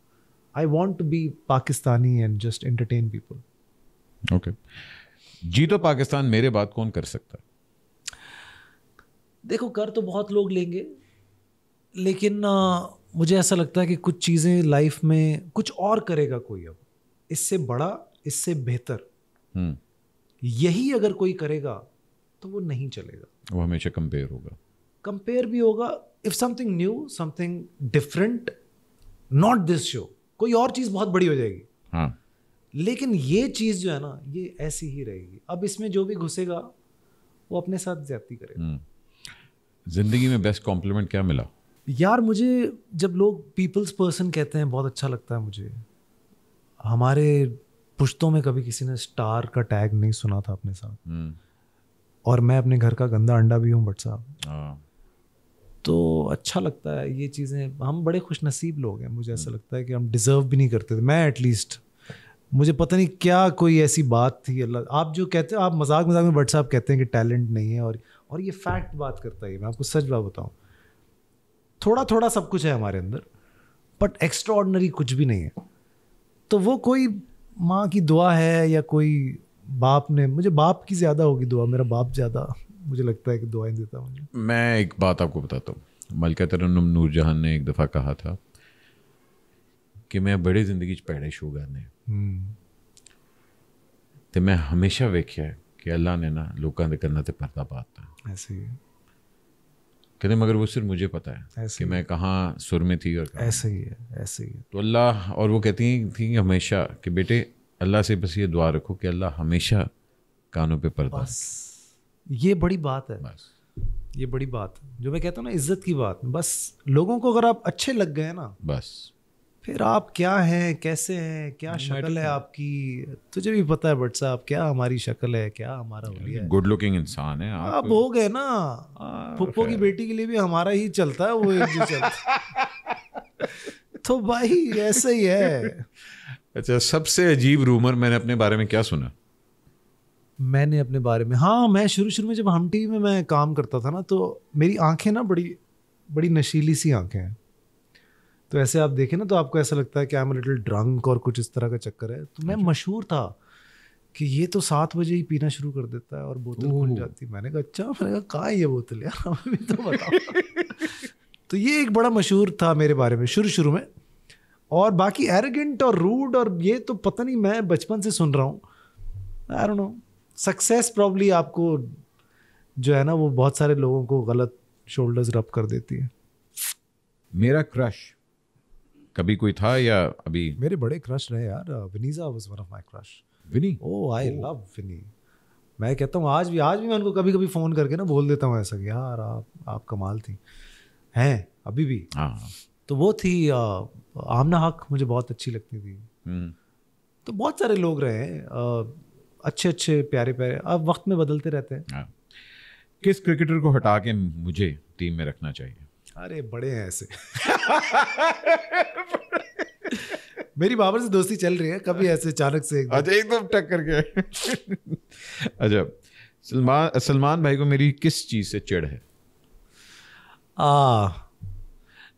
I want to be Pakistani and just entertain people okay जी तो पाकिस्तान मेरे बात कौन कर सकता है देखो कर तो बहुत लोग लेंगे लेकिन uh, मुझे ऐसा लगता है कि कुछ चीज़ें लाइफ में कुछ और करेगा कोई अब इससे बड़ा इससे बेहतर हम्म। यही अगर कोई करेगा तो वो नहीं चलेगा वो हमेशा कंपेयर होगा कंपेयर भी होगा if something new something different not this show कोई और चीज़ बहुत बड़ी हो जाएगी हाँ लेकिन ये चीज़ जो है ना ये ऐसी ही रहेगी अब इसमें जो भी घुसेगा वो अपने साथ ज्यादा करेगा हम्म। जिंदगी में बेस्ट कॉम्प्लीमेंट क्या मिला यार मुझे जब लोग पीपल्स पर्सन कहते हैं बहुत अच्छा लगता है मुझे हमारे पुश्तों में कभी किसी ने स्टार का टैग नहीं सुना था अपने साथ हम्म। और मैं अपने घर का गंदा अंडा भी हूँ बट साहब हाँ। तो अच्छा लगता है ये चीज़ें हम बड़े खुश नसीब लोग हैं मुझे ऐसा हम्म। लगता है कि हम डिज़र्व भी नहीं करते थे मैं एटलीस्ट मुझे पता नहीं क्या कोई ऐसी बात थी अल्लाह आप जो कहते हो आप मजाक मजाक में बट साहब कहते हैं कि टैलेंट नहीं है और और ये फैक्ट बात करता है मैं आपको सच बात बताऊँ थोड़ा थोड़ा सब कुछ है हमारे अंदर बट एक्स्ट्रॉर्डनरी कुछ भी नहीं है तो वो कोई माँ की दुआ है या कोई बाप ने मुझे बाप की ज़्यादा होगी दुआ मेरा बाप ज़्यादा मुझे लगता है कि दुआएं देता मुझे मैं एक बात आपको बताता हूँ मलका तरन्नम जहान ने एक दफ़ा कहा था कि मैं बड़ी जिंदगी च भैड़े शूगर हम्म। तो मैं हमेशा वेख्या ਵੇਖਿਆ ਕਿ ਅੱਲਾ ਨੇ ਨਾ ਲੋਕਾਂ ਦੇ ਕੰਨਾਂ ਤੇ ਪਰਦਾ ऐसे ही कहते मगर वो सिर्फ मुझे पता है कि मैं कहाँ सुर में थी और ऐसे ही है ऐसे ही है तो अल्लाह और वो कहती थी हमेशा कि बेटे अल्लाह से बस ये दुआ रखो कि अल्लाह हमेशा कानों पे पर्दा बस ये बड़ी बात है बस ये बड़ी बात है जो मैं कहता हूँ ना इज्जत की बात बस लोगों को अगर आप अच्छे लग गए ना बस फिर आप क्या हैं कैसे हैं क्या शक्ल है आपकी तुझे भी पता है बट साहब क्या हमारी शक्ल है क्या हमारा है गुड लुकिंग इंसान है आप, आप हो गए ना पुप्पो की बेटी के लिए भी हमारा ही चलता है वो एक जो चलता तो भाई ऐसे ही है अच्छा सबसे अजीब रूमर मैंने अपने बारे में क्या सुना मैंने अपने बारे में हाँ मैं शुरू शुरू में जब हम टीवी में मैं काम करता था ना तो मेरी आंखें ना बड़ी बड़ी नशीली सी आंखें हैं तो ऐसे आप देखें ना तो आपको ऐसा लगता है कि आई एम लिटिल ड्रंक और कुछ इस तरह का चक्कर है तो मैं अच्छा। मशहूर था कि ये तो सात बजे ही पीना शुरू कर देता है और बोतल खुल जाती मैंने कहा अच्छा मैंने कहा कहाँ ये बोतल यार अभी तो बताओ तो ये एक बड़ा मशहूर था मेरे बारे में शुरू शुरू में और बाकी एरोगेंट और रूड और ये तो पता नहीं मैं बचपन से सुन रहा हूँ I don't know success probably आपको जो है ना वो बहुत सारे लोगों को गलत शोल्डर्स रब कर देती है मेरा क्रश कभी कोई था या अभी मेरे बड़े क्रश रहे यार विनीजा was one of my crush विनी ओह आई लव विनी मैं कहता हूँ आज भी आज भी मैं उनको कभी कभी फ़ोन करके ना बोल देता हूँ ऐसा कि यार आप आप कमाल थी हैं अभी भी हाँ। तो वो थी आ, आमना हक मुझे बहुत अच्छी लगती थी हम्म। तो बहुत सारे लोग रहे हैं अच्छे अच्छे प्यारे प्यारे अब वक्त में बदलते रहते हैं हाँ। किस क्रिकेटर को हटा के मुझे टीम में रखना चाहिए अरे बड़े हैं ऐसे मेरी बाबर से दोस्ती चल रही है कभी ऐसे अचानक से अच्छा एकदम टक करके अच्छा सलमान सलमान भाई को मेरी किस चीज़ से चिड़ है आ,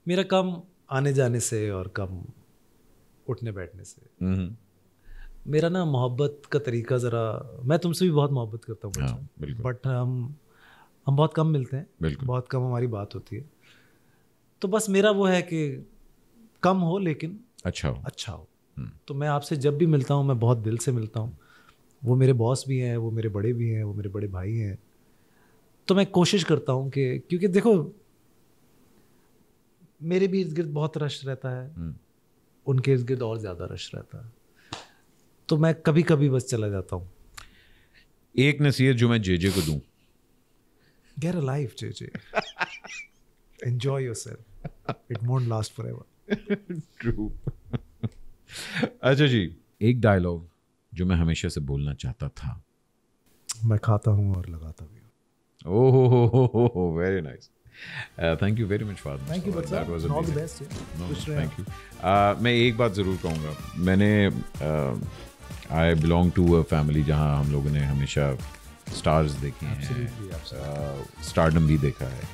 मेरा कम आने जाने से और कम उठने बैठने से हम्म। मेरा ना मोहब्बत का तरीका ज़रा मैं तुमसे भी बहुत मोहब्बत करता हूँ हाँ, बट हम हम बहुत कम मिलते हैं बहुत कम हमारी बात होती है तो बस मेरा वो है कि कम हो लेकिन अच्छा हो अच्छा हो हम्म। तो मैं आपसे जब भी मिलता हूँ मैं बहुत दिल से मिलता हूँ वो मेरे बॉस भी हैं वो मेरे बड़े भी हैं वो मेरे बड़े भाई हैं तो मैं कोशिश करता हूँ कि क्योंकि देखो मेरे भी इर्द गिर्द बहुत रश रहता है हम्म। उनके इर्द गिर्द और ज़्यादा रश रहता है तो मैं कभी कभी बस चला जाता हूँ एक नसीहत जो मैं जे जे को दूँ गैर लाइफ जे जे enjoy yourself it won't last forever true अच्छा जी एक डायलॉग जो मैं हमेशा से बोलना चाहता था मैं खाता हूँ और लगाता भी हूँ ओह हो हो very nice thank you very much father thank you that was all the best thank you मैं एक बात ज़रूर कहूँगा मैंने I belong to a family जहाँ हम लोगों ने हमेशा स्टार्स देखे हैं स्टारडम uh, भी देखा है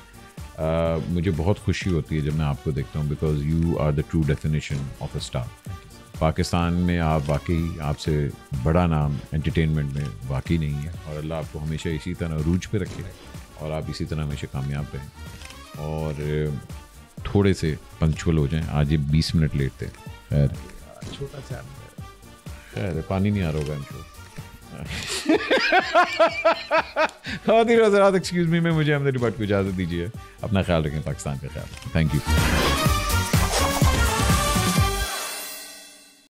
Uh, मुझे बहुत खुशी होती है जब मैं आपको देखता हूँ because you are the true definition of a star Pakistan में आप वाकई आपसे बड़ा नाम एंटरटेनमेंट में वाकई नहीं है और अल्लाह आपको हमेशा इसी तरह रूज पे रखे और आप इसी तरह हमेशा कामयाब रहें और uh, थोड़े से पंक्चुअल हो जाएं आज ये बीस मिनट लेट थे खैर छोटा सा खैर पानी नहीं आ रहा होगा बहुत ही रोज़ रात एक्सक्यूज मी में मुझे अहमद भट्ट को इजाज़त दीजिए अपना ख्याल रखें पाकिस्तान का ख्याल थैंक यू